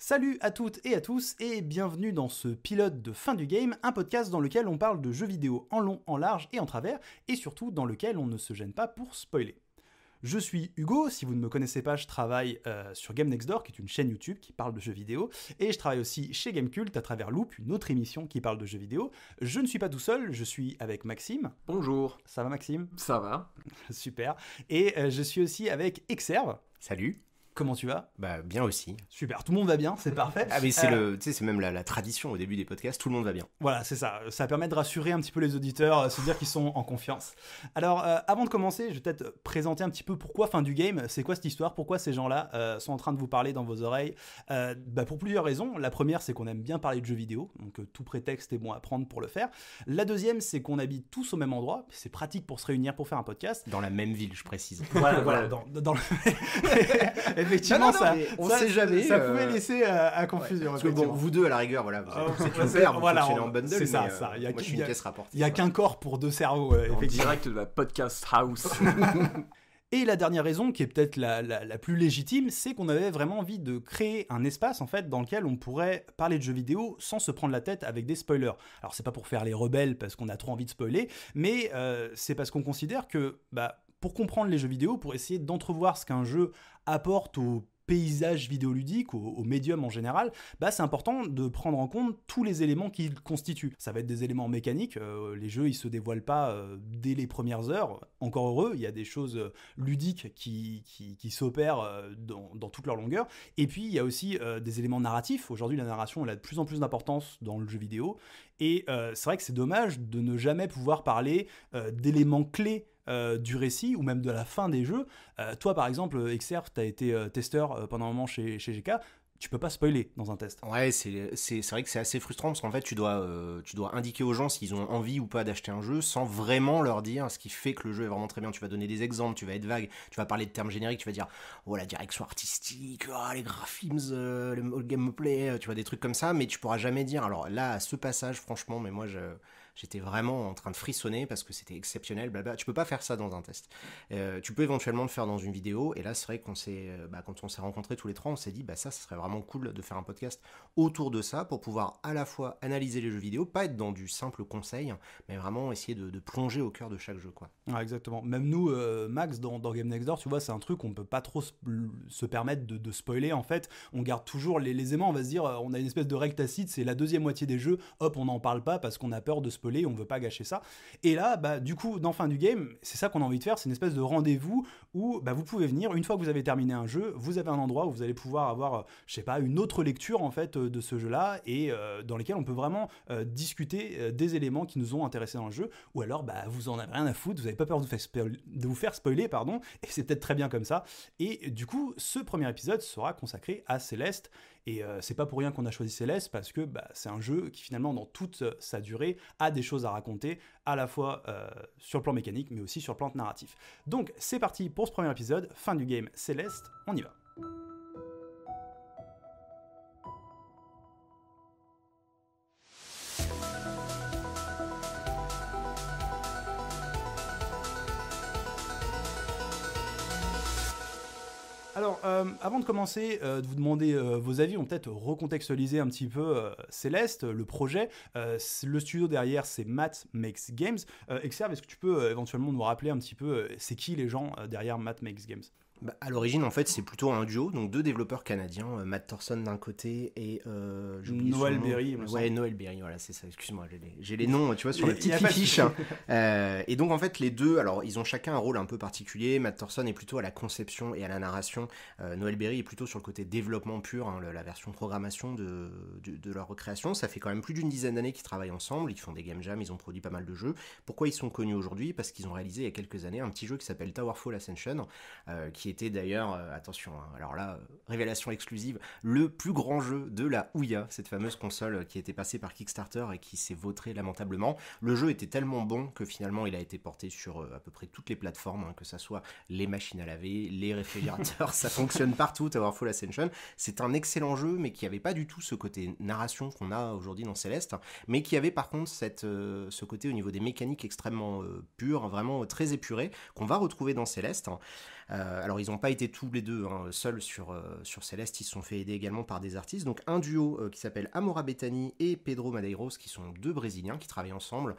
Salut à toutes et à tous et bienvenue dans ce pilote de fin du game, un podcast dans lequel on parle de jeux vidéo en long, en large et en travers, et surtout dans lequel on ne se gêne pas pour spoiler. Je suis Hugo, si vous ne me connaissez pas, je travaille euh, sur Game Next Door, qui est une chaîne YouTube qui parle de jeux vidéo, et je travaille aussi chez Gamecult à travers Loop, une autre émission qui parle de jeux vidéo. Je ne suis pas tout seul, je suis avec Maxime. Bonjour. Ça va Maxime Ça va. Super. Et euh, je suis aussi avec Exerve. Salut. Comment tu vas Bah bien aussi. Super, tout le monde va bien, c'est parfait. Ah mais c'est euh, c'est même la, tradition au début des podcasts, tout le monde va bien. Voilà, c'est ça. Ça permet de rassurer un petit peu les auditeurs, euh, se dire qu'ils sont en confiance. Alors euh, avant de commencer, je vais peut-être présenter un petit peu pourquoi fin du game. C'est quoi cette histoire Pourquoi ces gens-là sont en train de vous parler dans vos oreilles bah, pour plusieurs raisons. La première, c'est qu'on aime bien parler de jeux vidéo, donc tout prétexte est bon à prendre pour le faire. La deuxième, c'est qu'on habite tous au même endroit. C'est pratique pour se réunir pour faire un podcast. Dans la même ville, je précise. Voilà, voilà, dans effectivement, ah ça, on sait jamais. Ça euh, pouvait laisser à, confusion. vous deux, à la rigueur, voilà, vous ah, êtes une vous voilà, en bundle. C'est ça, euh, Il a moi, je caisse rapportée. Il n'y a qu'un corps pour deux cerveaux, En euh, direct de la podcast house. Et la dernière raison, qui est peut-être la, plus légitime, c'est qu'on avait vraiment envie de créer un espace en fait dans lequel on pourrait parler de jeux vidéo sans se prendre la tête avec des spoilers. Alors c'est pas pour faire les rebelles parce qu'on a trop envie de spoiler, mais c'est parce qu'on considère que bah pour comprendre les jeux vidéo, pour essayer d'entrevoir ce qu'un jeu apporte au paysage vidéoludique, au, médium en général, bah, c'est important de prendre en compte tous les éléments qu'il constituent. Ça va être des éléments mécaniques, euh, les jeux ils se dévoilent pas euh, dès les premières heures, encore heureux, il y a des choses euh, ludiques qui, s'opèrent dans, toute leur longueur, et puis il y a aussi des éléments narratifs, aujourd'hui la narration elle a de plus en plus d'importance dans le jeu vidéo, et c'est vrai que c'est dommage de ne jamais pouvoir parler d'éléments clés euh, du récit ou même de la fin des jeux. Euh, toi, par exemple, XR, tu as été euh, testeur pendant un moment chez, chez GK tu peux pas spoiler dans un test. Ouais, c'est, c'est, c'est vrai que c'est assez frustrant parce qu'en fait, tu dois, tu dois indiquer aux gens s'ils ont envie ou pas d'acheter un jeu sans vraiment leur dire ce qui fait que le jeu est vraiment très bien. Tu vas donner des exemples, tu vas être vague, tu vas parler de termes génériques, tu vas dire oh la direction artistique, oh, les graphismes, le, gameplay, tu vois, des trucs comme ça, mais tu pourras jamais dire alors là, ce passage, franchement, mais moi je. J'étais vraiment en train de frissonner parce que c'était exceptionnel, blabla. Tu peux pas faire ça dans un test. Euh, tu peux éventuellement le faire dans une vidéo. Et là, c'est vrai qu'on s'est, euh, bah, quand on s'est rencontrés tous les trois, on s'est dit, bah ça, serait vraiment cool de faire un podcast autour de ça pour pouvoir à la fois analyser les jeux vidéo, pas être dans du simple conseil, mais vraiment essayer de, plonger au cœur de chaque jeu, quoi. exactement. Même nous, euh, Max, dans, Game Next Door, tu vois, c'est un truc qu'on peut pas trop se, permettre de, spoiler. En fait, on garde toujours les, aimants. On va se dire, on a une espèce de règle C'est la deuxième moitié des jeux. Hop, on n'en parle pas parce qu'on a peur de spoiler on veut pas gâcher ça. Et là, bah, du coup, dans fin du game, c'est ça qu'on a envie de faire, c'est une espèce de rendez-vous où bah, vous pouvez venir, une fois que vous avez terminé un jeu, vous avez un endroit où vous allez pouvoir avoir, euh, je sais pas, une autre lecture en fait euh, de ce jeu-là, et euh, dans lesquels on peut vraiment discuter des éléments qui nous ont intéressés dans le jeu, ou alors bah, vous en avez rien à foutre, vous n'avez pas peur de vous, faire spoiler, pardon, et c'est peut-être très bien comme ça. Et du coup, ce premier épisode sera consacré à Céleste, et c'est pas pour rien qu'on a choisi Céleste, parce que bah, c'est un jeu qui finalement, dans toute sa durée, a des choses à raconter, à la fois euh, sur le plan mécanique, mais aussi sur le plan narratif. Donc c'est parti pour ce premier épisode, fin du game Céleste, on y va. Euh, avant de commencer, euh, de vous demander euh, vos avis, on peut-être recontextualiser un petit peu Céleste, le projet. le studio derrière, c'est Matt Makes Games. Exerve, est-ce que tu peux éventuellement nous rappeler un petit peu c'est qui les gens derrière Matt Makes Games bah, à l'origine, en fait, c'est plutôt un duo, donc deux développeurs canadiens, euh, Matt Thorson d'un côté et euh, Noël Berry. Ouais, Noël Berry, voilà, c'est ça. Excuse-moi, j'ai les, noms, tu vois, sur le petit fiche. Hein. Euh, et donc, en fait, les deux, alors, ils ont chacun un rôle un peu particulier. Matt Thorson est plutôt à la conception et à la narration. Euh, Noël Berry est plutôt sur le côté développement pur, hein, la version programmation de, de, leur création. Ça fait quand même plus d'une dizaine d'années qu'ils travaillent ensemble. Ils font des game jams, ils ont produit pas mal de jeux. Pourquoi ils sont connus aujourd'hui Parce qu'ils ont réalisé il y a quelques années un petit jeu qui s'appelle Towerfall Ascension, qui était d'ailleurs, euh, attention, hein, alors là, euh, révélation exclusive, le plus grand jeu de la Ouya, cette fameuse console euh, qui était passée par Kickstarter et qui s'est vautrée lamentablement. Le jeu était tellement bon que finalement il a été porté sur à peu près toutes les plateformes, hein, que ça soit les machines à laver, les réfrigérateurs, ça fonctionne partout, Towerfall Ascension. C'est un excellent jeu, mais qui n'avait pas du tout ce côté narration qu'on a aujourd'hui dans Céleste, mais qui avait par contre cette, ce côté au niveau des mécaniques extrêmement euh, pur, vraiment très épuré, qu'on va retrouver dans Céleste. Hein. Euh, alors ils n'ont pas été tous les deux hein, seuls sur, euh, sur Céleste, ils se sont fait aider également par des artistes. Donc un duo euh, qui s'appelle Amora Betani et Pedro Madeiros, qui sont deux Brésiliens qui travaillent ensemble.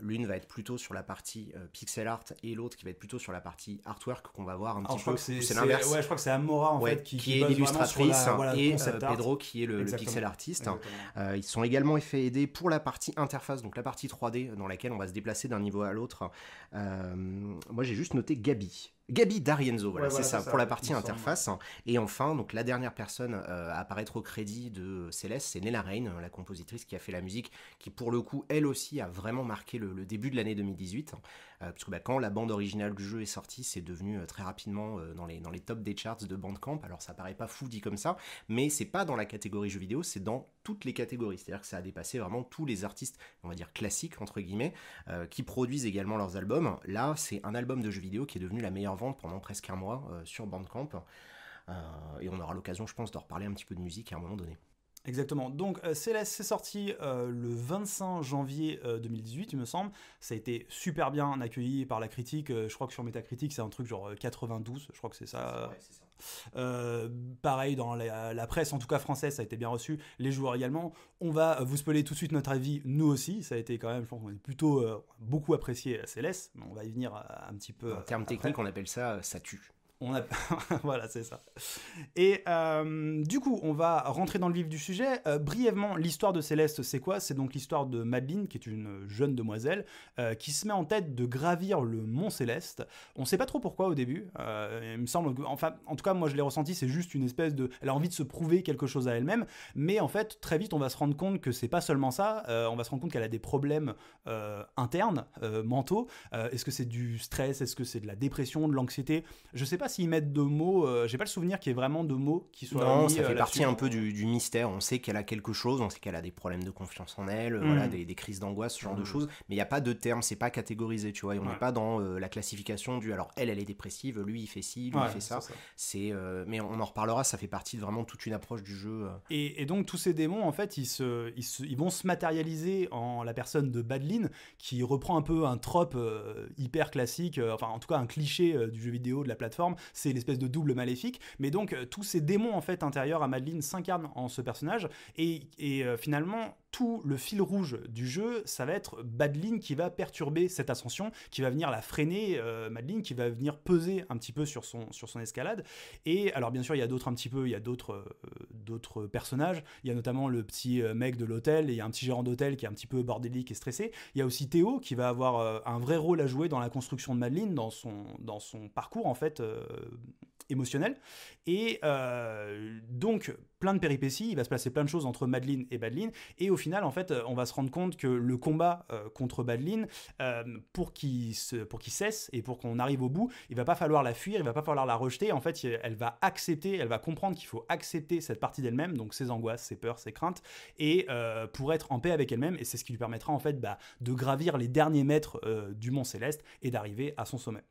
L'une va être plutôt sur la partie pixel art et l'autre qui va être plutôt sur la partie artwork qu'on va voir un petit peu. C'est l'inverse. je crois que c'est Amora en fait qui, est l'illustratrice et Pedro qui est le, pixel artiste. Euh, ils sont également fait aider pour la partie interface, donc la partie 3D dans laquelle on va se déplacer d'un niveau à l'autre. moi j'ai juste noté Gabi. Gabi D'Arienzo, voilà, c'est ça, pour la partie interface. Et enfin, donc la dernière personne euh, à apparaître au crédit de Céleste, c'est Nella reine euh, la compositrice qui a fait la musique, qui pour le coup, elle aussi, a vraiment marqué le, début de l'année 2018. Hein. Euh, parce puisque bah, quand la bande originale du jeu est sortie, c'est devenu très rapidement dans, les, dans les tops des charts de Bandcamp. Alors ça paraît pas fou dit comme ça, mais c'est pas dans la catégorie jeux vidéo, c'est dans toutes les catégories, c'est-à-dire que ça a dépassé vraiment tous les artistes, on va dire classiques entre guillemets, euh, qui produisent également leurs albums. Là, c'est un album de jeux vidéo qui est devenu la meilleure vente pendant presque un mois euh, sur Bandcamp, euh, et on aura l'occasion, je pense, d'en reparler un petit peu de musique à un moment donné. Exactement. Donc Céleste, c'est sorti le 25 janvier 2018, il me semble. Ça a été super bien accueilli par la critique. je crois que sur Metacritic, c'est un truc genre 92, je crois que c'est ça. c'est ça. Euh, pareil, dans la, presse, en tout cas française, ça a été bien reçu. Les joueurs également. On va euh, vous spoiler tout de suite notre avis, nous aussi. Ça a été quand même, je pense, est plutôt euh, beaucoup apprécié à Céleste. On va y venir un petit peu. En termes techniques, on appelle ça ça tue. On a... voilà, c'est ça. Et euh, du coup, on va rentrer dans le vif du sujet. Euh, brièvement, l'histoire de Céleste, c'est quoi C'est donc l'histoire de Madeline, qui est une jeune demoiselle, euh, qui se met en tête de gravir le Mont Céleste. On ne sait pas trop pourquoi au début. il me semble enfin, en tout cas, moi je l'ai ressenti, c'est juste une espèce de. Elle a envie de se prouver quelque chose à elle-même, mais en fait, très vite, on va se rendre compte que c'est pas seulement ça. on va se rendre compte qu'elle a des problèmes internes, mentaux. est-ce que c'est du stress Est-ce que c'est de la dépression, de l'anxiété Je sais pas s'ils mettent de mots. Euh, j'ai pas le souvenir qu'il y ait vraiment de mots qui soient. Non, ça fait euh, partie un peu du, du, mystère. On sait qu'elle a quelque chose, on sait qu'elle a des problèmes de confiance en elle, euh, voilà, mm. des, des crises d'angoisse, ce genre de mm. choses. Mais il n'y a pas de terme, c'est pas catégorisé, tu vois. on n'est pas dans la classification du. Alors elle, elle est dépressive, lui il fait ci, lui il fait ça. C'est. mais on en reparlera. Ça fait partie de vraiment toute une approche du jeu. Et, et, donc tous ces démons, en fait, ils, se, ils, vont se matérialiser en la personne de Badlin, qui reprend un peu un trope hyper classique, enfin en tout cas un cliché du jeu vidéo de la plateforme, c'est l'espèce de double maléfique. Mais donc, euh, tous ces démons en fait intérieurs à Madeleine s'incarnent en ce personnage, et, et euh, finalement, tout le fil rouge du jeu, ça va être Badline qui va perturber cette ascension, qui va venir la freiner, euh, Madeline qui va venir peser un petit peu sur son, sur son escalade. Et alors bien sûr, il y a d'autres un petit peu, il y a d'autres euh, personnages. Il y a notamment le petit euh, mec de l'hôtel, et il y a un petit gérant d'hôtel qui est un petit peu bordélique et stressé. Il y a aussi Théo qui va avoir un vrai rôle à jouer dans la construction de Madeline, dans son, dans son parcours en fait émotionnel. Et euh, donc, plein de péripéties, il va se passer plein de choses entre Madeline et Badeline, Et au final, en fait, euh, on va se rendre compte que le combat euh, contre Badeline, euh, pour qu'il cesse et pour qu'on arrive au bout, il va pas falloir la fuir, il va pas falloir la rejeter. En fait, elle va accepter, elle va comprendre qu'il faut accepter cette partie d'elle-même, donc ses angoisses, ses peurs, ses craintes, et pour être en paix avec elle-même. Et c'est ce qui lui permettra, en fait, bah, de gravir les derniers mètres du Mont Céleste et d'arriver à son sommet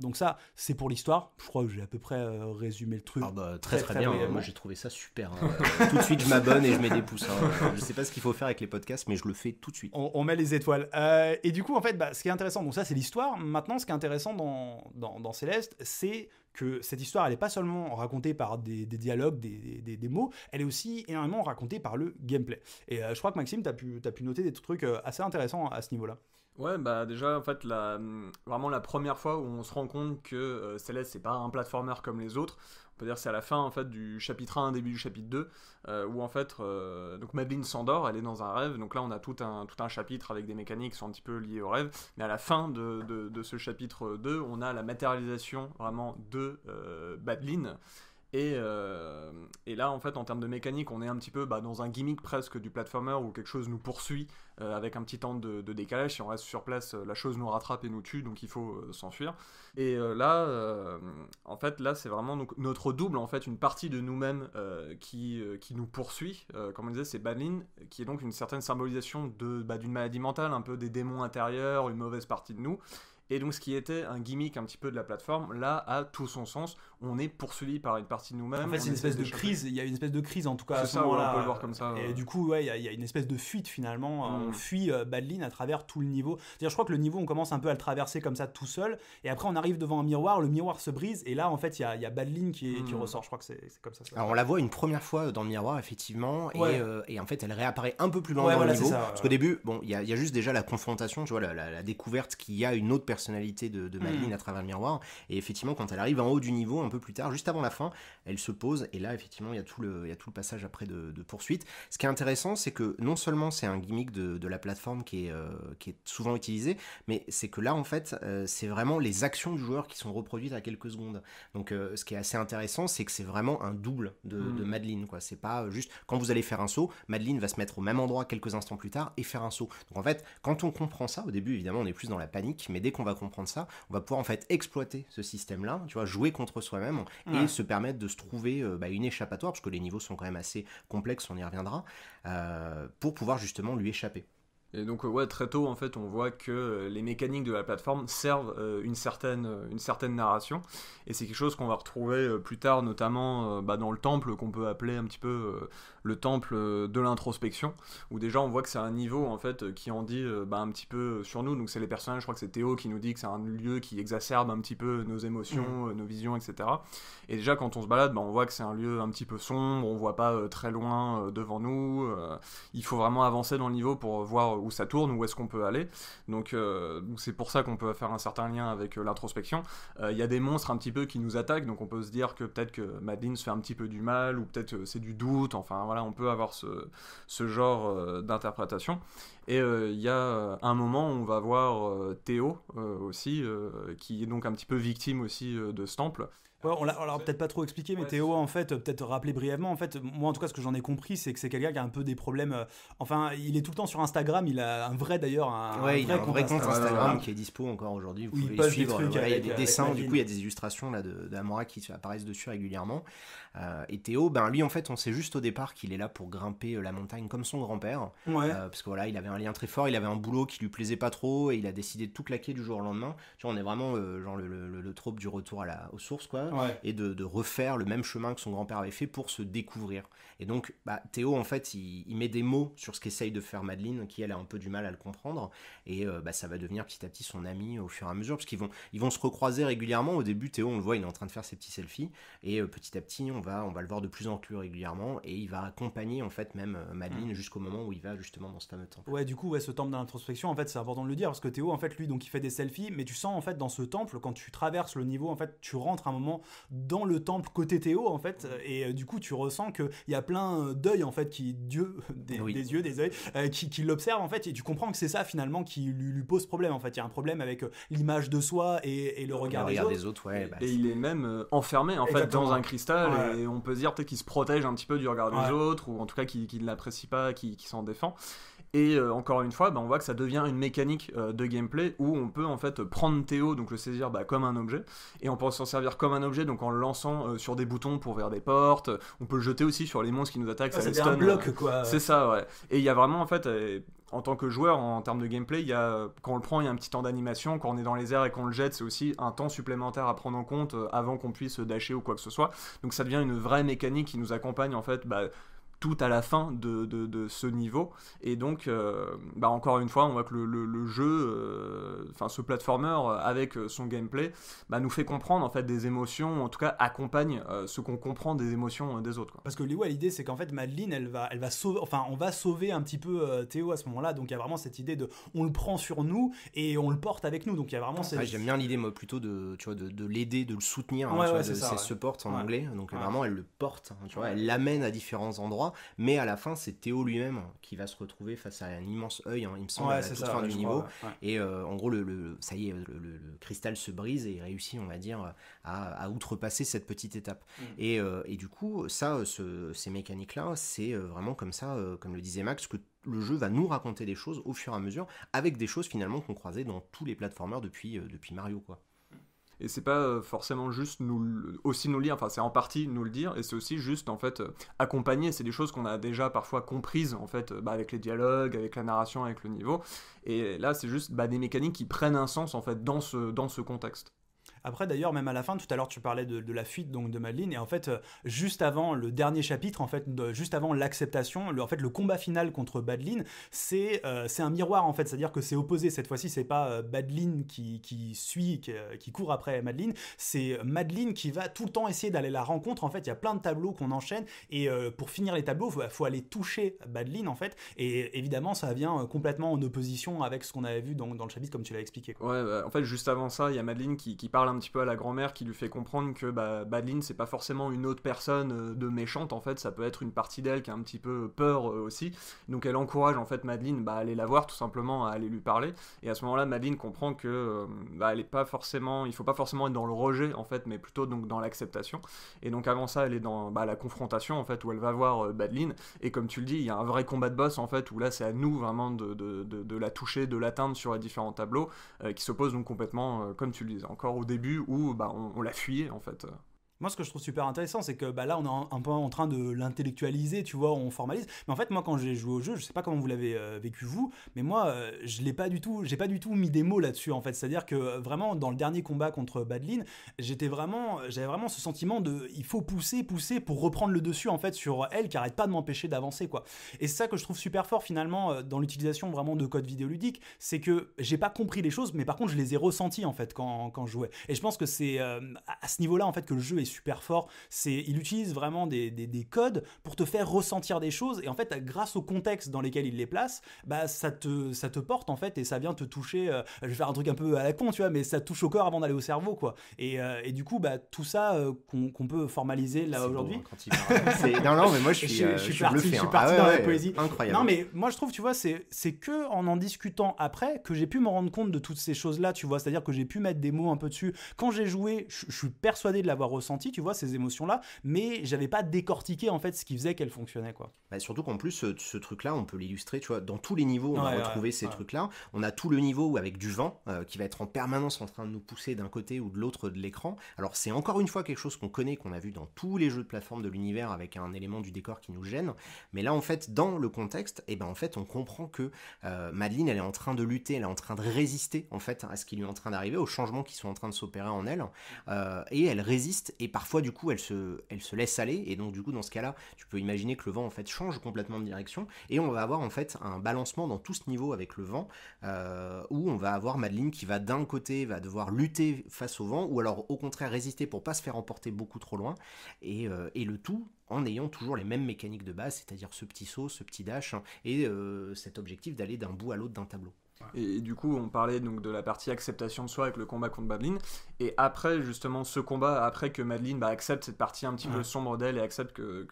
donc ça, c'est pour l'histoire. Je crois que j'ai à peu près euh, résumé le truc. Ah bah, très, très, bien. Hein. Moi, j'ai trouvé ça super. Hein. tout de suite, je m'abonne et je mets des pouces. Je hein. Je sais pas ce qu'il faut faire avec les podcasts, mais je le fais tout de suite. On, met les étoiles. Euh, et du coup, en fait, bah, ce qui est intéressant, donc ça, c'est l'histoire. Maintenant, ce qui est intéressant dans, dans, Céleste, c'est que cette histoire, elle n'est pas seulement racontée par des, dialogues, des, mots, elle est aussi énormément racontée par le gameplay. Et euh, je crois que Maxime, tu as, as, pu noter des trucs assez intéressants à ce niveau-là. Ouais, bah déjà, en fait, la, vraiment la première fois où on se rend compte que Celeste euh, Céleste, c'est pas un platformer comme les autres. On peut dire c'est à la fin, en fait, du chapitre 1, début du chapitre 2, euh, où, en fait, euh, donc Madeleine s'endort, elle est dans un rêve. Donc là, on a tout un, tout un chapitre avec des mécaniques qui sont un petit peu liées au rêve. Mais à la fin de, de, ce chapitre 2, on a la matérialisation, vraiment, de Madeline euh, et, là, en fait, en termes de mécanique, on est un petit peu bah, dans un gimmick presque du platformer où quelque chose nous poursuit euh, avec un petit temps de, décalage. Si on reste sur place, euh, la chose nous rattrape et nous tue, donc il faut s'enfuir. Et là, en fait, là, c'est vraiment notre double, en fait, une partie de nous-mêmes qui, nous poursuit. comme on disait, c'est Badlin, qui est donc une certaine symbolisation bah, d'une maladie mentale, un peu des démons intérieurs, une mauvaise partie de nous. Et donc ce qui était un gimmick un petit peu de la plateforme, là a tout son sens. On est poursuivi par une partie de nous-mêmes. En fait, c'est une espèce de crise. Il y a une espèce de crise en tout cas. C'est ça, on peut le voir comme ça. Et du coup, ouais, il y, a une espèce de fuite finalement. Euh, mm. On fuit euh, Badline à travers tout le niveau. C'est-à-dire, je crois que le niveau, on commence un peu à le traverser comme ça tout seul. Et après, on arrive devant un miroir. Le miroir se brise. Et là, en fait, il y a, y Badline qui, mm. ressort. Je crois que c'est comme ça, Alors on la voit une première fois euh, dans le miroir effectivement. Et, en fait, elle réapparaît un peu plus loin dans le niveau. parce qu'au début, bon, il y, a juste déjà la confrontation. Tu vois, la, la découverte qu'il y a une autre personne personnalité de, de Madeline mm. à travers le miroir. Et effectivement, quand elle arrive en haut du niveau, un peu plus tard, juste avant la fin, elle se pose. Et là, effectivement, il y a tout le, tout le passage après de, poursuite. Ce qui est intéressant, c'est que non seulement c'est un gimmick de, la plateforme qui est, euh, qui est souvent utilisé, mais c'est que là, en fait, euh, c'est vraiment les actions du joueur qui sont reproduites à quelques secondes. Donc, euh, ce qui est assez intéressant, c'est que c'est vraiment un double de, Madeleine mm. Madeline. Quoi. C'est pas juste quand vous allez faire un saut, Madeline va se mettre au même endroit quelques instants plus tard et faire un saut. Donc, en fait, quand on comprend ça, au début, évidemment, on est plus dans la panique, mais dès qu'on comprendre ça, on va pouvoir en fait exploiter ce système-là, tu vois, jouer contre soi-même et se permettre de se trouver euh, bah, une échappatoire, parce que les niveaux sont quand même assez complexes, on y reviendra, euh, pour pouvoir justement lui échapper. Et donc ouais, très tôt en fait, on voit que euh, les mécaniques de la plateforme servent euh, une, certaine, euh, une certaine narration, et c'est quelque chose qu'on va retrouver plus tard, notamment bah, dans le temple qu'on peut appeler un petit peu le temple de l'introspection, où déjà on voit que c'est un niveau en fait qui en dit bah, un petit peu sur nous. Donc c'est les personnages, je crois que c'est Théo qui nous dit que c'est un lieu qui exacerbe un petit peu nos émotions, mmh. nos visions, etc. Et déjà quand on se balade, bah, on voit que c'est un lieu un petit peu sombre, on voit pas très loin devant nous. il faut vraiment avancer dans le niveau pour voir où ça tourne, où est-ce qu'on peut aller. Euh, donc c'est pour ça qu'on peut faire un certain lien avec euh, l'introspection. Euh, il y a des monstres un petit peu qui nous attaquent, donc on peut se dire que peut-être que Madeline se fait un petit peu du mal, ou peut-être c'est du doute, enfin voilà, on peut avoir ce, genre d'interprétation. Et il y a un moment où on va voir Théo aussi, qui est donc un petit peu victime aussi de ce temple, Ouais, on l'a peut-être pas trop expliqué, mais Théo, en fait, peut-être rappeler brièvement, en fait, moi en tout cas, ce que j'en ai compris, c'est que c'est quelqu'un qui a un peu des problèmes. Euh, enfin, il est tout le temps sur Instagram, il a un vrai d'ailleurs, un, vrai compte Instagram, qui est dispo encore aujourd'hui. Vous pouvez suivre. Des il y a des euh, dessins, du coup, il y a des illustrations là d'Amora qui apparaissent dessus régulièrement. Euh, et Théo, ben lui, en fait, on sait juste au départ qu'il est là pour grimper la montagne comme son grand-père, parce que voilà, il avait un lien très fort, il avait un boulot qui lui plaisait pas trop, et il a décidé de tout claquer du jour au lendemain. Tu vois, on est vraiment genre le, trope du retour à la, aux sources, quoi et de, refaire le même chemin que son grand-père avait fait pour se découvrir. Et donc, bah, Théo, en fait, il, met des mots sur ce qu'essaye de faire Madeleine, qui elle a un peu du mal à le comprendre. Et euh, bah, ça va devenir petit à petit son ami au fur et à mesure, parce qu'ils vont, ils vont se recroiser régulièrement. Au début, Théo, on le voit, il est en train de faire ses petits selfies. Et euh, petit à petit, on va, on va le voir de plus en plus régulièrement. Et il va accompagner, en fait, même euh, Madeleine mm. jusqu'au moment où il va justement dans ce temple. Ouais, du coup, ouais, ce temple d'introspection, en fait, c'est important de le dire, parce que Théo, en fait, lui, donc, il fait des selfies, mais tu sens, en fait, dans ce temple, quand tu traverses le niveau, en fait, tu rentres un moment dans, le temple côté Théo, en fait. Et euh, du coup, tu ressens qu'il y a plein euh, d'œils, en fait, qui, Dieu, des, des yeux, euh, qui, qui l'observent, en fait. Et tu comprends que c'est ça, finalement, qui lui, pose problème, en fait. Il y a un problème avec l'image de soi et, le, regard, des, autres. Bah, et, il est même enfermé, en fait, dans un cristal. Et on peut dire peut-être qu'il se protège un petit peu du regard des autres, ou en tout cas qu'il ne l'apprécie pas, qu'il s'en défend. Et encore une fois, bah, on voit que ça devient une mécanique de gameplay où on peut, en fait, prendre Théo, donc le saisir bah, comme un objet, et on peut s'en servir comme un donc en lançant euh, sur des boutons pour ouvrir des portes. On peut le jeter aussi sur les monstres qui nous attaquent. Ah, ça un bloc quoi. C'est ça, ouais. Et il y a vraiment en fait. Euh, en tant que joueur, en termes de gameplay, il y a, euh, quand on le prend, il y a un petit temps d'animation. Quand on est dans les airs et qu'on le jette, c'est aussi un temps supplémentaire à prendre en compte avant qu'on puisse dasher ou quoi que ce soit. Donc ça devient une vraie mécanique qui nous accompagne en fait bah, tout à la fin de, de, ce niveau. Et donc, euh, bah encore une fois, on voit que le, le, jeu, euh, enfin ce platformer euh, avec son gameplay, bah, nous fait comprendre en fait des émotions, en tout cas accompagne ce qu'on comprend des émotions des autres. Parce que Léo, l'idée, c'est qu'en fait Madeline, elle va, elle va sauver, enfin on va sauver un petit peu Théo à ce moment-là. Donc il y a vraiment cette idée de, on le prend sur nous et on le porte avec nous. Donc il y a vraiment. J'aime bien l'idée, moi, plutôt de, tu vois, de, l'aider, de le soutenir. Hein, c'est ouais. support en anglais. Donc vraiment, elle le porte. Hein, tu vois, elle l'amène à différents endroits mais à la fin, c'est Théo lui-même hein, qui va se retrouver face à un immense œil, hein. il me semble, à la fin du niveau. Et euh, en gros, le, ça y est, le, cristal se brise et il réussit, on va dire, à, outrepasser cette petite étape. Mm. Euh, et, du coup, ça, euh, ces mécaniques-là, c'est vraiment comme ça, comme le disait Max, que le jeu va nous raconter des choses au fur et à mesure, avec des choses finalement qu'on croisait dans tous les platformers depuis, depuis Mario. quoi et c'est pas euh, forcément juste nous aussi nous lire, enfin c'est en partie nous le dire, et c'est aussi juste en fait euh, accompagner. C'est des choses qu'on a déjà parfois comprises en fait euh, bah, avec les dialogues, avec la narration, avec le niveau. Et là c'est juste bah, des mécaniques qui prennent un sens en fait dans ce, dans ce contexte. Après, d'ailleurs, même à la fin, tout à l'heure, tu parlais de, la fuite donc de Madeline et en fait, euh, juste avant le dernier chapitre, en fait, juste avant l'acceptation, en fait, le combat final contre Madeleine, c'est euh, c'est un miroir en fait, c'est-à-dire que c'est opposé. Cette fois-ci, c'est pas euh, Madeline qui, suit, euh, qui, court après Madeline c'est Madeline qui va tout le temps essayer d'aller la rencontre. En fait, il y a plein de tableaux qu'on enchaîne, et pour finir les tableaux, faut, faut aller toucher Madeleine en fait, et évidemment, ça vient complètement en opposition avec ce qu'on avait vu dans, dans le chapitre, comme tu l'as expliqué. Ouais, bah, en fait, juste avant ça, il y a Madeline qui parle un petit peu à la grand-mère qui lui fait comprendre que bah, Badeline, c'est pas forcément une autre personne euh, de méchante, en fait, ça peut être une partie d'elle qui a un petit peu peur euh, aussi. Donc elle encourage en fait Madeline bah, à aller la voir, tout simplement à aller lui parler. Et à ce moment-là, Madeline comprend que euh, bah, elle est pas forcément, il faut pas forcément être dans le rejet, en fait, mais plutôt donc dans l'acceptation. Et donc avant ça, elle est dans bah, la confrontation, en fait, où elle va voir Badeline Et comme tu le dis, il y a un vrai combat de boss, en fait, où là, c'est à nous vraiment de, de, de, la toucher, de l'atteindre sur les différents tableaux, qui s'opposent donc complètement, comme tu le disais, encore au début où bah, on, la fuyé en fait. Moi, ce que je trouve super intéressant, c'est que bah, là, on est un peu en train de l'intellectualiser, tu vois, on formalise. Mais en fait, moi, quand j'ai joué au jeu, je sais pas comment vous l'avez euh, vécu vous, mais moi, euh, je l'ai pas du tout, j'ai pas du tout mis des mots là-dessus, en fait. C'est-à-dire que euh, vraiment, dans le dernier combat contre Badlin, j'étais vraiment, j'avais vraiment ce sentiment de, il faut pousser, pousser pour reprendre le dessus, en fait, sur elle qui arrête pas de m'empêcher d'avancer, quoi. Et c'est ça que je trouve super fort, finalement, dans l'utilisation vraiment de codes vidéoludiques, c'est que j'ai pas compris les choses, mais par contre, je les ai ressentis en fait, quand, quand je jouais. Et je pense que c'est à ce niveau-là, en fait, que le jeu est super fort. C'est, il utilise vraiment des, des, codes pour te faire ressentir des choses et en fait, grâce au contexte dans lesquels il les place, bah ça te, ça te porte en fait et ça vient te toucher. Euh, je vais faire un truc un peu à la con, tu vois, mais ça touche au corps avant d'aller au cerveau, quoi. Et, euh, et du coup, bah tout ça euh, qu'on peut formaliser là aujourd'hui. Hein, non, non, mais moi je suis, je, suis parti, hein. ah dans la poésie. Incroyable. Non, mais moi je trouve, tu vois, c'est que en en discutant après que j'ai pu me rendre compte de toutes ces choses là, tu vois, c'est-à-dire que j'ai pu mettre des mots un peu dessus. Quand j'ai joué, je suis persuadé de l'avoir ressenti tu vois, ces émotions-là, mais j'avais pas décortiqué en fait ce qui faisait qu'elle fonctionnait quoi. Bah, surtout qu'en plus, euh, ce, truc-là, on peut l'illustrer, tu vois, dans tous les niveaux, on va retrouver ces trucs-là. On a tout le niveau avec du vent euh, qui va être en permanence en train de nous pousser d'un côté ou de l'autre de l'écran. Alors, c'est encore une fois quelque chose qu'on connaît, qu'on a vu dans tous les jeux de plateforme de l'univers avec un élément du décor qui nous gêne, mais là, en fait, dans le contexte, et eh ben en fait, on comprend que euh, elle est en train de lutter, elle est en train de résister en fait à ce qui lui est en train d'arriver, aux changements qui sont en train de s'opérer en elle, euh, et elle résiste et et parfois, du coup, elle se, elle se laisse aller. Et donc, du coup, dans ce cas-là, tu peux imaginer que le vent, en fait, change complètement de direction. Et on va avoir, en fait, un balancement dans tout ce niveau avec le vent, euh, où on va avoir Madeleine qui va d'un côté, va devoir lutter face au vent, ou alors, au contraire, résister pour pas se faire emporter beaucoup trop loin. Et, euh, le tout en ayant toujours les mêmes mécaniques de base, c'est-à-dire ce petit saut, ce petit dash, hein, et euh, cet objectif d'aller d'un bout à l'autre d'un tableau. Et, du coup, on parlait donc de la partie acceptation de soi avec le combat contre Madeline. Et après, justement, ce combat, après que Madeline bah, accepte cette partie un petit peu sombre d'elle et accepte que,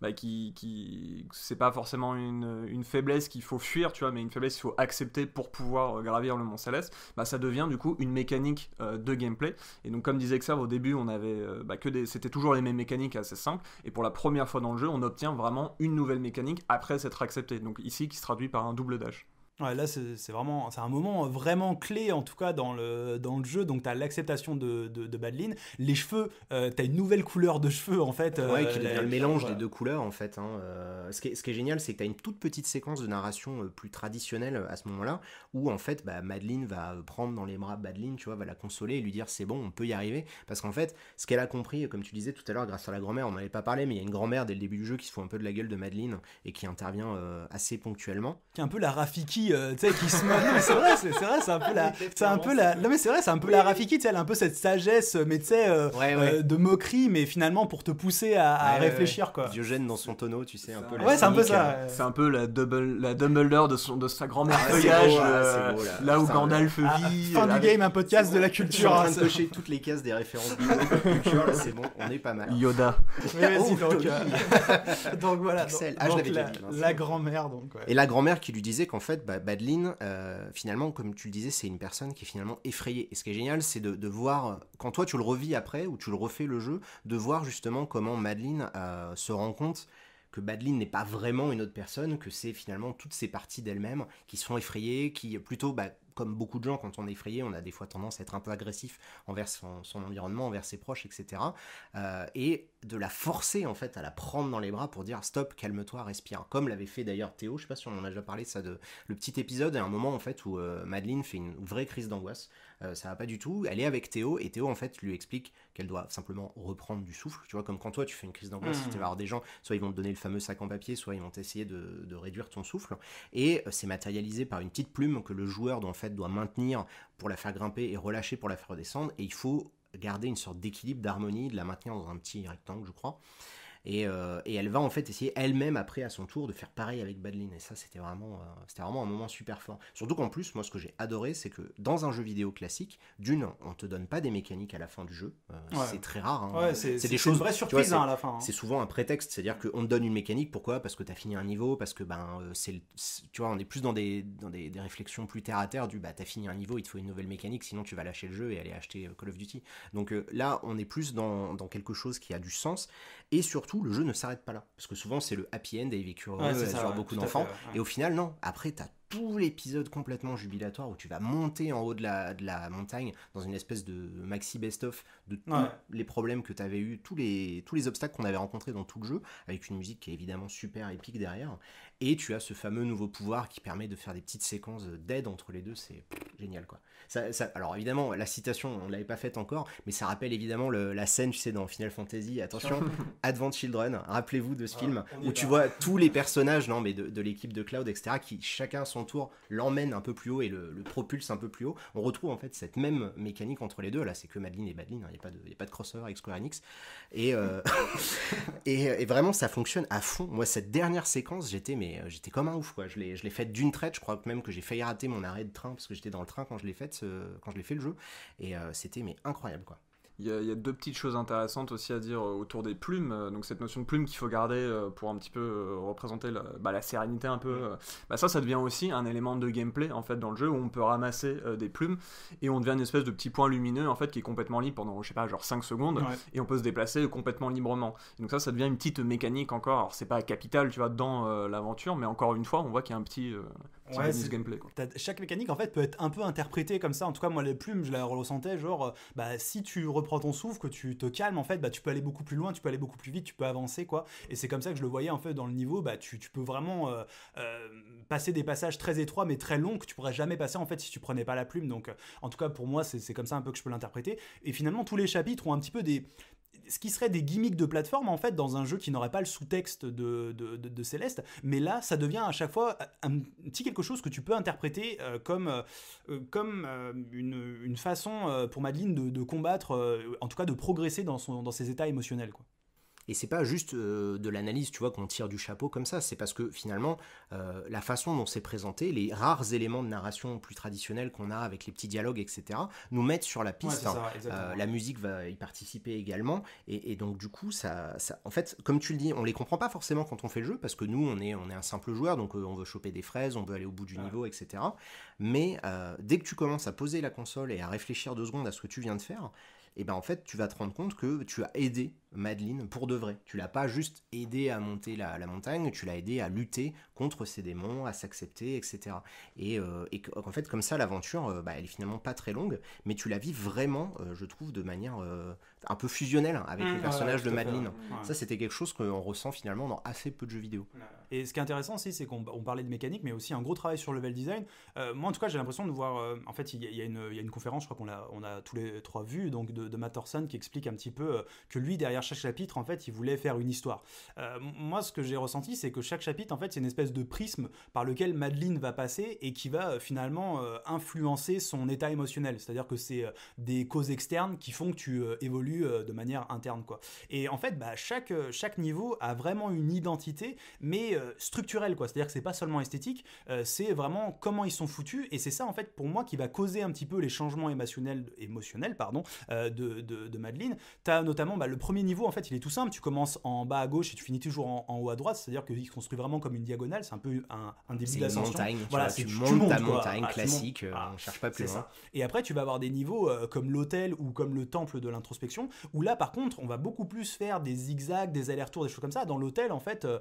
bah, qui, c'est pas forcément une, faiblesse qu'il faut fuir, tu vois, mais une faiblesse qu'il faut accepter pour pouvoir euh, gravir le Mont Céleste, bah, ça devient du coup une mécanique euh, de gameplay. Et donc, comme disait Xav, au début, on avait euh, bah, que des, c'était toujours les mêmes mécaniques assez simples. Et pour la première fois dans le jeu, on obtient vraiment une nouvelle mécanique après s'être accepté. Donc ici, qui se traduit par un double dash là, c'est vraiment c'est un moment vraiment clé, en tout cas, dans le, dans le jeu. Donc, tu as l'acceptation de, de, Badeline. Les cheveux, euh, tu as une nouvelle couleur de cheveux, en fait. Euh, qui devient le mélange des deux couleurs, en fait. Hein, euh, ce, qui est, ce qui génial, c'est que tu as une toute petite séquence de narration plus traditionnelle à ce moment-là, où, en fait, bah, Madeline va prendre dans les bras Badeline, tu vois, va la consoler et lui dire c'est bon, on peut y arriver. Parce qu'en fait, ce qu'elle a compris, comme tu disais tout à l'heure, grâce à la grand-mère, on n'en avait pas parlé, mais il y a une grand-mère dès le début du jeu qui se fout un peu de la gueule de Madeline et qui intervient assez ponctuellement. Qui est un peu la Rafiki euh, tu sais, qui se moque. c'est vrai, c'est vrai, c'est un peu la, c'est un peu la, non mais c'est vrai, c'est un peu la Rafiki, tu sais, elle a un peu cette sagesse, euh, mais tu sais, euh, de moquerie, mais finalement pour te pousser à, réfléchir quoi. Diogène dans son tonneau, tu sais, un peu. Ouais, c'est un peu ça. C'est un peu la double, la Dumbledore de son, de sa grand-mère ah, feuillage, ah, là où Gandalf ah, vit. Fin du game, un podcast de la culture. en train hein, cocher toutes les caisses des références c'est bon, on est pas mal. Yoda. Oh, donc, voilà. la, grand-mère donc. Et la grand-mère qui lui disait qu'en fait, bah, euh, Badeline, euh, finalement, comme tu le disais, c'est une personne qui est finalement effrayée. Et ce qui est génial, c'est de, voir, quand toi tu le revis après, ou tu le refais le jeu, de voir justement comment Madeline euh, se rend compte que Badeline n'est pas vraiment une autre personne, que c'est finalement toutes ces parties d'elle-même qui sont effrayées, qui plutôt bah, comme beaucoup de gens, quand on est effrayé, on a des fois tendance à être un peu agressif envers son, environnement, envers ses proches, etc. Euh, et de la forcer en fait à la prendre dans les bras pour dire stop, calme-toi, respire. Comme l'avait fait d'ailleurs Théo, je sais pas si on en a déjà parlé ça de le petit épisode à un moment en fait où euh, Madeleine fait une vraie crise d'angoisse euh, ça va pas du tout. Elle est avec Théo et Théo en fait lui explique qu'elle doit simplement reprendre du souffle. Tu vois, comme quand toi tu fais une crise d'angoisse, tu mmh. vas avoir des gens, soit ils vont te donner le fameux sac en papier, soit ils vont essayer de, de réduire ton souffle. Et euh, c'est matérialisé par une petite plume que le joueur en fait doit maintenir pour la faire grimper et relâcher pour la faire redescendre. Et il faut garder une sorte d'équilibre, d'harmonie, de la maintenir dans un petit rectangle, je crois. Euh, et, elle va en fait essayer elle-même après à son tour de faire pareil avec Badlin. Et ça, c'était vraiment, euh, c'était vraiment un moment super fort. Surtout qu'en plus, moi, ce que j'ai adoré, c'est que dans un jeu vidéo classique, d'une, on te donne pas des mécaniques à la fin du jeu. Euh, c'est très rare. Hein. c'est des choses. vraies surprises hein, la fin. Hein. C'est souvent un prétexte. C'est-à-dire qu'on te donne une mécanique. Pourquoi Parce que tu as fini un niveau. Parce que, ben, c'est tu vois, on est plus dans des, des, réflexions plus terre à terre du bah, t'as fini un niveau, il te faut une nouvelle mécanique, sinon tu vas lâcher le jeu et aller acheter Call of Duty. Donc là, on est plus dans, dans quelque chose qui a du sens. Et surtout, le jeu ne s'arrête pas là. Parce que souvent, c'est le happy end avec ouais, ça, beaucoup d'enfants. Et au final, non. Après, t'as tout l'épisode complètement jubilatoire où tu vas monter en haut de la, de la montagne dans une espèce de maxi best-of de tous les problèmes que tu avais eu, tous les, tous les obstacles qu'on avait rencontrés dans tout le jeu, avec une musique qui est évidemment super épique derrière. Et tu as ce fameux nouveau pouvoir qui permet de faire des petites séquences d'aide entre les deux, c'est génial quoi. Ça, alors évidemment, la citation, on l'avait pas faite encore, mais ça rappelle évidemment la scène, tu sais, dans Final Fantasy, attention, Advent Children, rappelez-vous de ce ah, film, où tu vois tous les personnages non, mais de, de l'équipe de Cloud, etc., qui chacun sont l'emmène un peu plus haut et le, propulse un peu plus haut. On retrouve en fait cette même mécanique entre les deux. Là, c'est que Madeline et Badeline, hein. il n'y a, pas de crossover avec Square Enix. Euh, et, et, vraiment, ça fonctionne à fond. Moi, cette dernière séquence, j'étais mais euh, j'étais comme un ouf. Quoi. Je l'ai faite d'une traite. Je crois même que j'ai failli rater mon arrêt de train parce que j'étais dans le train quand je l'ai fait, quand je l'ai fait le jeu. Et euh, c'était mais incroyable quoi. Il y, a deux petites choses intéressantes aussi à dire euh, autour des plumes. Euh, donc cette notion de plume qu'il faut garder euh, pour un petit peu représenter la, bah, la sérénité un peu. Bah, ça, ça devient aussi un élément de gameplay en fait dans le jeu où on peut ramasser des plumes et on devient une espèce de petit point lumineux en fait qui est complètement libre pendant je sais pas genre 5 secondes et on peut se déplacer complètement librement. donc ça, ça devient une petite mécanique encore. Alors c'est pas capital tu vois dans l'aventure, mais encore une fois on voit qu'il y a un petit chaque mécanique en fait peut être un peu interprétée comme ça. En tout cas, moi les plumes, je la ressentais genre, euh, bah si tu reprends ton souffle, que tu te calmes en fait, bah tu peux aller beaucoup plus loin, tu peux aller beaucoup plus vite, tu peux avancer quoi. Et c'est comme ça que je le voyais en fait dans le niveau, bah tu, peux vraiment euh, euh, passer des passages très étroits mais très longs que tu pourrais jamais passer en fait si tu prenais pas la plume. Donc en tout cas pour moi c'est comme ça un peu que je peux l'interpréter. Et finalement tous les chapitres ont un petit peu des, ce qui serait des gimmicks de plateforme en fait dans un jeu qui n'aurait pas le sous-texte de, Céleste, mais là ça devient à chaque fois un petit quelque chose que tu peux interpréter euh, comme, euh, euh, comme une, façon pour Madeleine de, combattre, en tout cas de progresser dans, son, dans ses états émotionnels. Quoi. Et c'est pas juste euh, de l'analyse, tu vois, qu'on tire du chapeau comme ça. C'est parce que finalement, euh, la façon dont c'est présenté, les rares éléments de narration plus traditionnels qu'on a avec les petits dialogues, etc., nous mettent sur la piste. Hein. Euh, la musique va y participer également. Et, donc, du coup, ça, en fait, comme tu le dis, on les comprend pas forcément quand on fait le jeu parce que nous, on est, on est un simple joueur, donc on veut choper des fraises, on veut aller au bout du niveau, etc. Mais dès que tu commences à poser la console et à réfléchir deux secondes à ce que tu viens de faire, et ben en fait tu vas te rendre compte que tu as aidé Madeleine pour de vrai. Tu l'as pas juste aidé à monter la, montagne, tu l'as aidé à lutter contre ses démons, à s'accepter, etc. Et, euh, en fait, comme ça, l'aventure, euh, bah, elle est finalement pas très longue, mais tu la vis vraiment, euh, je trouve, de manière un peu fusionnelle hein, avec mmh. le personnage de Madeleine Ça, c'était quelque chose qu'on ressent finalement dans assez peu de jeux vidéo. Et ce qui est intéressant aussi, c'est qu'on parlait de mécanique, mais aussi un gros travail sur le level design. moi, en tout cas, j'ai l'impression de voir. en fait, il y, a une conférence, je crois qu'on a, on a tous les trois vu, donc de, de qui explique un petit peu que lui, derrière chaque chapitre, en fait, il voulait faire une histoire. Euh, moi, ce que j'ai ressenti, c'est que chaque chapitre, en fait, c'est une espèce de prisme par lequel Madeleine va passer et qui va euh, finalement euh, influencer son état émotionnel. C'est-à-dire que c'est des causes externes qui font que tu évolues de manière interne, quoi. Et en fait, bah, chaque, chaque niveau a vraiment une identité, mais structurelle, quoi. C'est-à-dire que c'est pas seulement esthétique, c'est vraiment comment ils sont foutus et c'est ça, en fait, pour moi, qui va causer un petit peu les changements émotionnels, émotionnels pardon, de, de, de Madeleine. T'as notamment bah, le premier niveau, en fait, il est tout simple. Tu commences en bas à gauche et tu finis toujours en, haut à droite. C'est-à-dire qu'il se construit vraiment comme une diagonale. C'est un peu un, un début d'ascension. montagne. Voilà, tu, ah, tu, montes ta montagne, classique. Euh, ah, on cherche pas plus loin. Hein. Et après, tu vas avoir des niveaux euh, comme l'hôtel ou comme le temple de l'introspection. Où là, par contre, on va beaucoup plus faire des zigzags, des allers-retours, des choses comme ça. Dans l'hôtel, en fait, euh,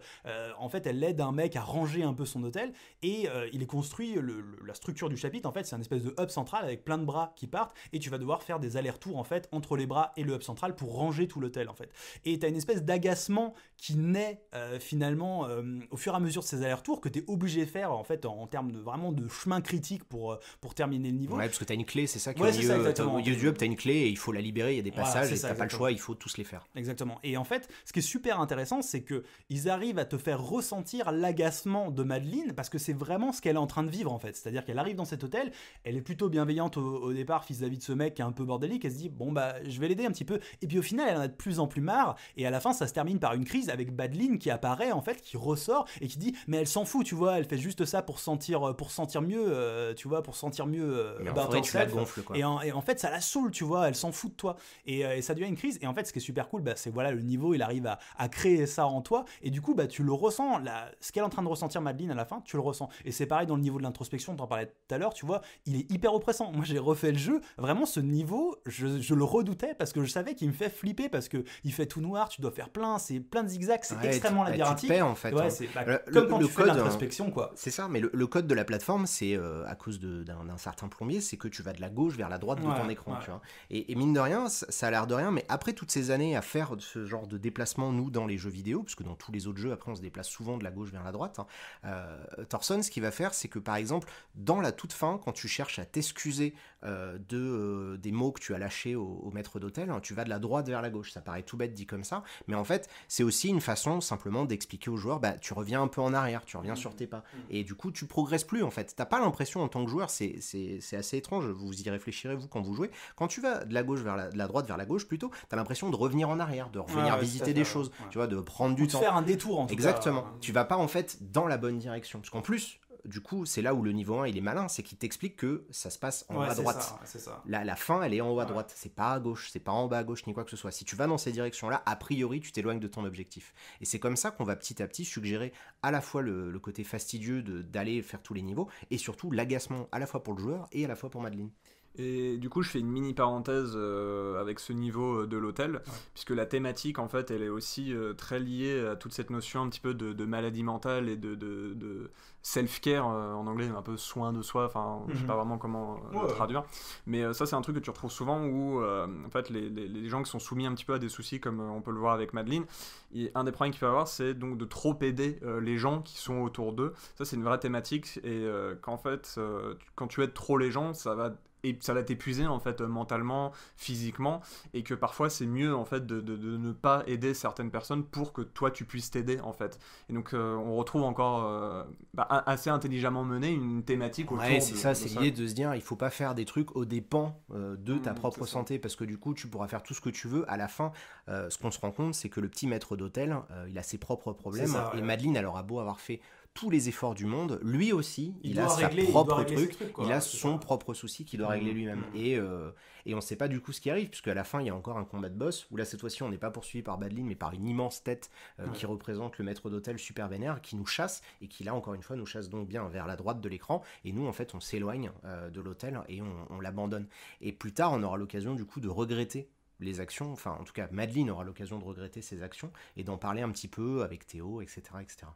en fait, elle aide un mec à ranger un peu son hôtel et il est construit. la structure du chapitre, en fait, c'est un espèce de hub central avec plein de bras qui partent et tu vas devoir faire des allers-retours en fait entre les bras et le hub central pour ranger tout l'hôtel fait. Et as une espèce d'agacement qui naît euh, finalement euh, au fur et à mesure de ces allers-retours que es obligé de faire en fait en, termes de vraiment de chemin critique pour, euh, pour terminer le niveau. Ouais, parce que tu as une clé, c'est ça qui ouais, est au, du hub, t'as une clé et il faut la libérer, il y a des passages voilà, pas le choix, il faut tous les faire. Exactement. Et en fait, ce qui est super intéressant, c'est que ils arrivent à te faire ressentir l'agacement de Madeleine parce que c'est vraiment ce qu'elle est en train de vivre en fait. C'est-à-dire qu'elle arrive dans cet hôtel, elle est plutôt bienveillante au, départ vis-à-vis de ce mec qui est un peu bordélique, elle se dit bon bah je vais l'aider un petit peu. Et puis au final, elle en a de plus en plus marre, et à la fin, ça se termine par une crise avec Badline qui apparaît, en fait, qui ressort et qui dit Mais elle s'en fout, tu vois, elle fait juste ça pour sentir, euh, pour sentir mieux, euh, tu vois, pour sentir mieux. Et, en, fait, ça la saoule, tu vois, elle s'en fout de toi. Euh, et, ça devient une crise. Et en fait, ce qui est super cool, bah, c'est voilà, le niveau, il arrive à, créer ça en toi, et du coup, bah, tu le ressens. La, ce qu'elle est en train de ressentir, Madeline à la fin, tu le ressens. Et c'est pareil dans le niveau de l'introspection, on parlait tout à l'heure, tu vois, il est hyper oppressant. Moi, j'ai refait le jeu, vraiment, ce niveau, je le redoutais parce que je savais qu'il me fait flipper parce que il fait tout noir, tu dois faire plein, c'est plein de zigzags, c'est extrêmement bah, labyrinthique. en fait. Hein. Bah, le, comme code, fais hein, l'introspection, quoi. C'est ça, mais le, code de la plateforme, c'est euh, à cause d'un certain plombier, c'est que tu vas de la gauche vers la droite de ton écran, Et, mine de rien, ça a l'air de rien, mais après toutes ces années à faire ce genre de déplacement, nous, dans les jeux vidéo, puisque dans tous les autres jeux, après, on se déplace souvent de la gauche vers la droite, hein, euh, Thorson, ce qu'il va faire, c'est que par exemple, dans la toute fin, quand tu cherches à t'excuser euh, de, des mots que tu as lâchés au, maître d'hôtel, tu vas de la droite vers la gauche. Ça paraît tout bête dit comme ça, mais en fait, c'est aussi une façon simplement d'expliquer aux joueurs, bah, tu reviens un peu en arrière, tu reviens sur tes pas. Mm. Et du coup, tu progresses plus, en fait. T'as pas l'impression en tant que joueur, c'est assez étrange, vous y réfléchirez, vous, quand vous jouez. Quand tu vas de la gauche vers la, droite vers la gauche, plutôt, t'as l'impression de revenir en arrière, de revenir ah visiter des choses, tu vois, de prendre du de temps. faire un détour, en Exactement. Tu vas pas, en fait, dans la bonne direction. Parce qu'en plus, du coup, c'est là où le niveau 1 il est malin, c'est qu'il t'explique que ça se passe en haut à droite. La, fin, elle est en haut à droite, c'est pas à gauche, c'est pas en bas à gauche ni quoi que ce soit. Si tu vas dans ces directions-là, a priori, tu t'éloignes de ton objectif. Et c'est comme ça qu'on va petit à petit suggérer à la fois le, le côté fastidieux d'aller faire tous les niveaux et surtout l'agacement à la fois pour le joueur et à la fois pour Madeleine. Et du coup, je fais une mini parenthèse euh, avec ce niveau euh, de l'hôtel, puisque la thématique, en fait, elle est aussi euh, très liée à toute cette notion un petit peu de, maladie mentale et de, de, self-care, en anglais, un peu soin de soi, enfin, je ne je sais mhm. pas vraiment comment traduire. Mais ça, c'est un truc que tu retrouves souvent où, en fait, les, gens qui sont soumis un petit peu à des soucis, comme on peut le voir avec Madeleine, un des problèmes qu'il peut avoir, c'est donc de trop aider les gens qui sont autour d'eux. Ça, c'est une vraie thématique, et qu'en fait, quand tu aides trop les gens, ça va et ça va t'épuiser en fait mentalement, physiquement, et que parfois c'est mieux en fait de, ne pas aider certaines personnes pour que toi tu puisses t'aider en fait. Et donc euh, on retrouve encore euh, bah, assez intelligemment mené une thématique autour ouais, c'est ça, c'est l'idée de se dire il faut pas faire des trucs au dépens euh, de mmh, ta propre santé parce que du coup tu pourras faire tout ce que tu veux. À la fin, ce qu'on se rend compte c'est que le petit maître d'hôtel il a ses propres problèmes et Madeleine alors a beau avoir fait tous les efforts du monde, lui aussi, il, a sa propre truc, il a son propre souci qu'il doit régler mmh. lui-même. Mmh. Et, euh, et on ne sait pas du coup ce qui arrive, puisque à la fin, il y a encore un combat de boss, où là, cette fois-ci, on n'est pas poursuivi par Madeline mais par une immense tête euh, qui représente le maître d'hôtel super vénère, qui nous chasse, et qui là, encore une fois, nous chasse donc bien vers la droite de l'écran, et nous, en fait, on s'éloigne euh, de l'hôtel et on, l'abandonne. Et plus tard, on aura l'occasion du coup de regretter les actions, enfin en tout cas Madeline aura l'occasion de regretter ses actions et d'en parler un petit peu avec Théo, etc. etc.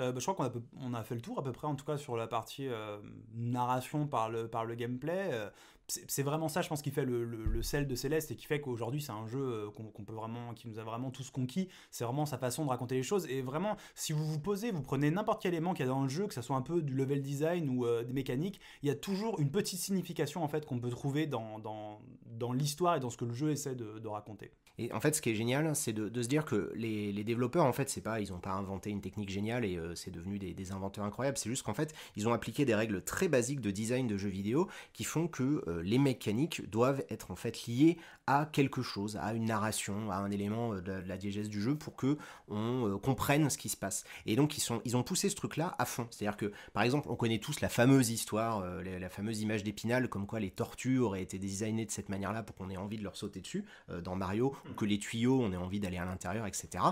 Euh, bah, je crois qu'on a, on a fait le tour à peu près, en tout cas sur la partie euh, narration par le, par le gameplay. Euh, c'est vraiment ça, je pense, qui fait le, sel de Céleste et qui fait qu'aujourd'hui c'est un jeu qu'on peut vraiment, qui nous a vraiment tous conquis. C'est vraiment sa façon de raconter les choses. Et vraiment, si vous vous posez, vous prenez n'importe quel élément qu'il y a dans le jeu, que ce soit un peu du level design ou des mécaniques, il y a toujours une petite signification en fait qu'on peut trouver dans, dans, l'histoire et dans ce que le jeu essaie de, raconter. Et en fait, ce qui est génial, c'est de, se dire que les, les développeurs, en fait, c'est pas, ils n'ont pas inventé une technique géniale et euh, c'est devenu des, inventeurs incroyables. C'est juste qu'en fait, ils ont appliqué des règles très basiques de design de jeux vidéo qui font que euh, les mécaniques doivent être en fait liées à quelque chose, à une narration, à un élément euh, de, la diégèse du jeu pour que on comprenne ce qui se passe. Et donc ils sont, ils ont poussé ce truc-là à fond. C'est-à-dire que, par exemple, on connaît tous la fameuse histoire, la, fameuse image d'Épinal, comme quoi les tortues auraient été designées de cette manière-là pour qu'on ait envie de leur sauter dessus dans Mario, ou que les tuyaux, on ait envie d'aller à l'intérieur, etc.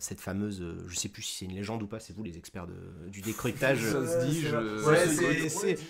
cette fameuse, je sais plus si c'est une légende ou pas, c'est les experts du décryptage.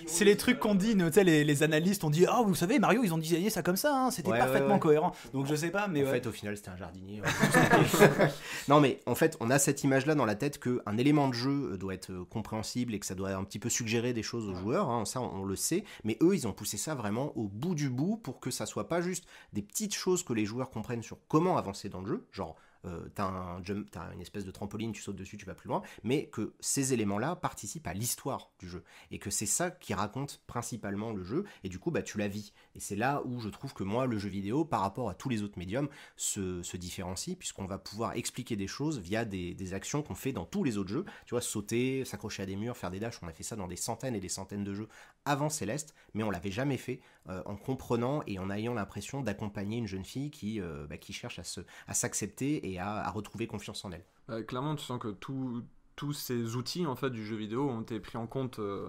c'est, les trucs qu'on dit, nous, les, les analystes ont dit Ah, vous savez, Mario, ils ont designé ça comme ça, hein, c'était parfaitement cohérent. Donc je sais pas, mais. En fait, au final, c'était un jardinier. non, mais en fait, on a cette image-là dans la tête qu'un élément de jeu euh, doit être euh, compréhensible et que ça doit un petit peu suggérer des choses aux joueurs, hein, ça on le sait, mais eux, ils ont poussé ça vraiment au bout du bout pour que ça soit pas juste des petites choses que les joueurs comprennent sur comment avancer dans le jeu, genre euh, t'as as une espèce de trampoline, tu sautes dessus, tu vas plus loin, mais que ces éléments-là participent à l'histoire du jeu et que c'est ça qui raconte principalement le jeu et du coup bah tu la vis et c'est là où je trouve que moi le jeu vidéo par rapport à tous les autres médiums se, différencie puisqu'on va pouvoir expliquer des choses via des, actions qu'on fait dans tous les autres jeux, tu vois sauter, s'accrocher à des murs, faire des dashs, on a fait ça dans des centaines et des centaines de jeux avant Céleste, mais on l'avait jamais fait euh, en comprenant et en ayant l'impression d'accompagner une jeune fille qui euh, bah, qui cherche à se à s'accepter et à, retrouver confiance en elle. Euh, clairement, tu sens que tous ces outils en fait du jeu vidéo ont été pris en compte. Euh,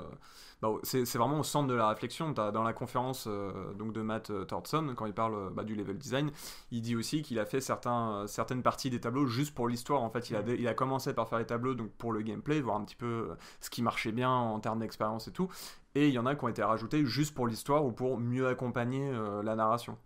bah, c'est, vraiment au centre de la réflexion. dans la conférence euh, donc de Matt Thornton, quand il parle bah, du level design, il dit aussi qu'il a fait certains, certaines parties des tableaux juste pour l'histoire. En fait, il a, mm. il a commencé par faire les tableaux donc pour le gameplay, voir un petit peu ce qui marchait bien en termes d'expérience et tout. Et il y en a qui ont été rajoutés juste pour l'histoire ou pour mieux accompagner la narration.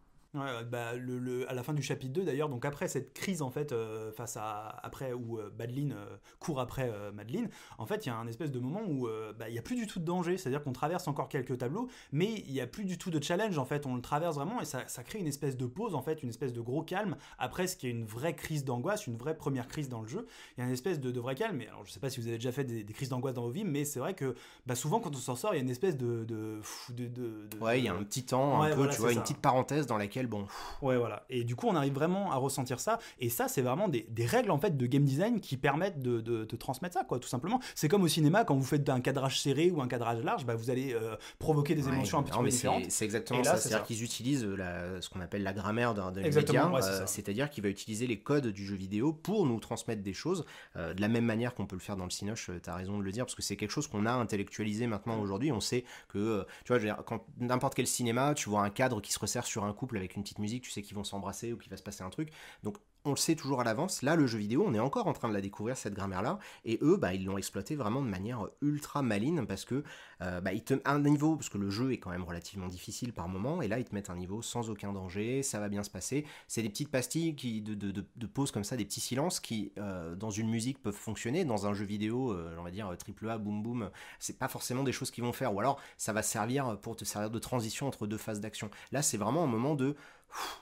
Bah, le, à la fin du chapitre 2 d'ailleurs, donc après cette crise en fait, euh, face à après où euh, Madeline euh, court après Madeline, en fait il y a un espèce de moment où bah, il n'y a plus du tout de danger, c'est-à-dire qu'on traverse encore quelques tableaux, mais il n'y a plus du tout de challenge en fait, on le traverse vraiment et ça, ça crée une espèce de pause en fait, une espèce de gros calme après ce qui est une vraie crise d'angoisse, une vraie première crise dans le jeu, il y a une espèce de, vrai calme. Mais alors je sais pas si vous avez déjà fait des, crises d'angoisse dans vos vies, mais c'est vrai que bah, souvent quand on s'en sort, il y a une espèce de, de, de ouais, il y a un petit temps, un peu, tu vois, une petite parenthèse dans laquelle bon. Ouais, voilà. Et du coup, on arrive vraiment à ressentir ça. Et ça, c'est vraiment des, règles en fait de game design qui permettent de, transmettre ça, quoi, tout simplement. C'est comme au cinéma, quand vous faites un cadrage serré ou un cadrage large, bah, vous allez euh, provoquer des émotions un peu différentes. C'est exactement ça. C'est-à-dire qu'ils utilisent euh, ce qu'on appelle la grammaire d'un média, euh, c'est-à-dire qu'il va utiliser les codes du jeu vidéo pour nous transmettre des choses de la même manière qu'on peut le faire dans le cinoche. as raison de le dire parce que c'est quelque chose qu'on a intellectualisé maintenant aujourd'hui. On sait que tu vois, quand n'importe quel cinéma, tu vois un cadre qui se resserre sur un couple avec une petite musique, tu sais qu'ils vont s'embrasser ou qu'il va se passer un truc. Donc on le sait toujours à l'avance. Là, le jeu vidéo, on est encore en train de la découvrir, cette grammaire-là. Et eux, bah, ils l'ont exploité vraiment de manière euh, ultra maline, parce que euh, bah, ils te un niveau, parce que le jeu est quand même relativement difficile par moment, et là, ils te mettent un niveau sans aucun danger, ça va bien se passer. C'est des petites pastilles qui, de, de, comme ça, des petits silences qui, euh, dans une musique, peuvent fonctionner. Dans un jeu vidéo, on va dire triple A, boum boum, c'est pas forcément des choses qui vont faire. Ou alors, ça va servir pour te servir de transition entre deux phases d'action. Là, c'est vraiment un moment de.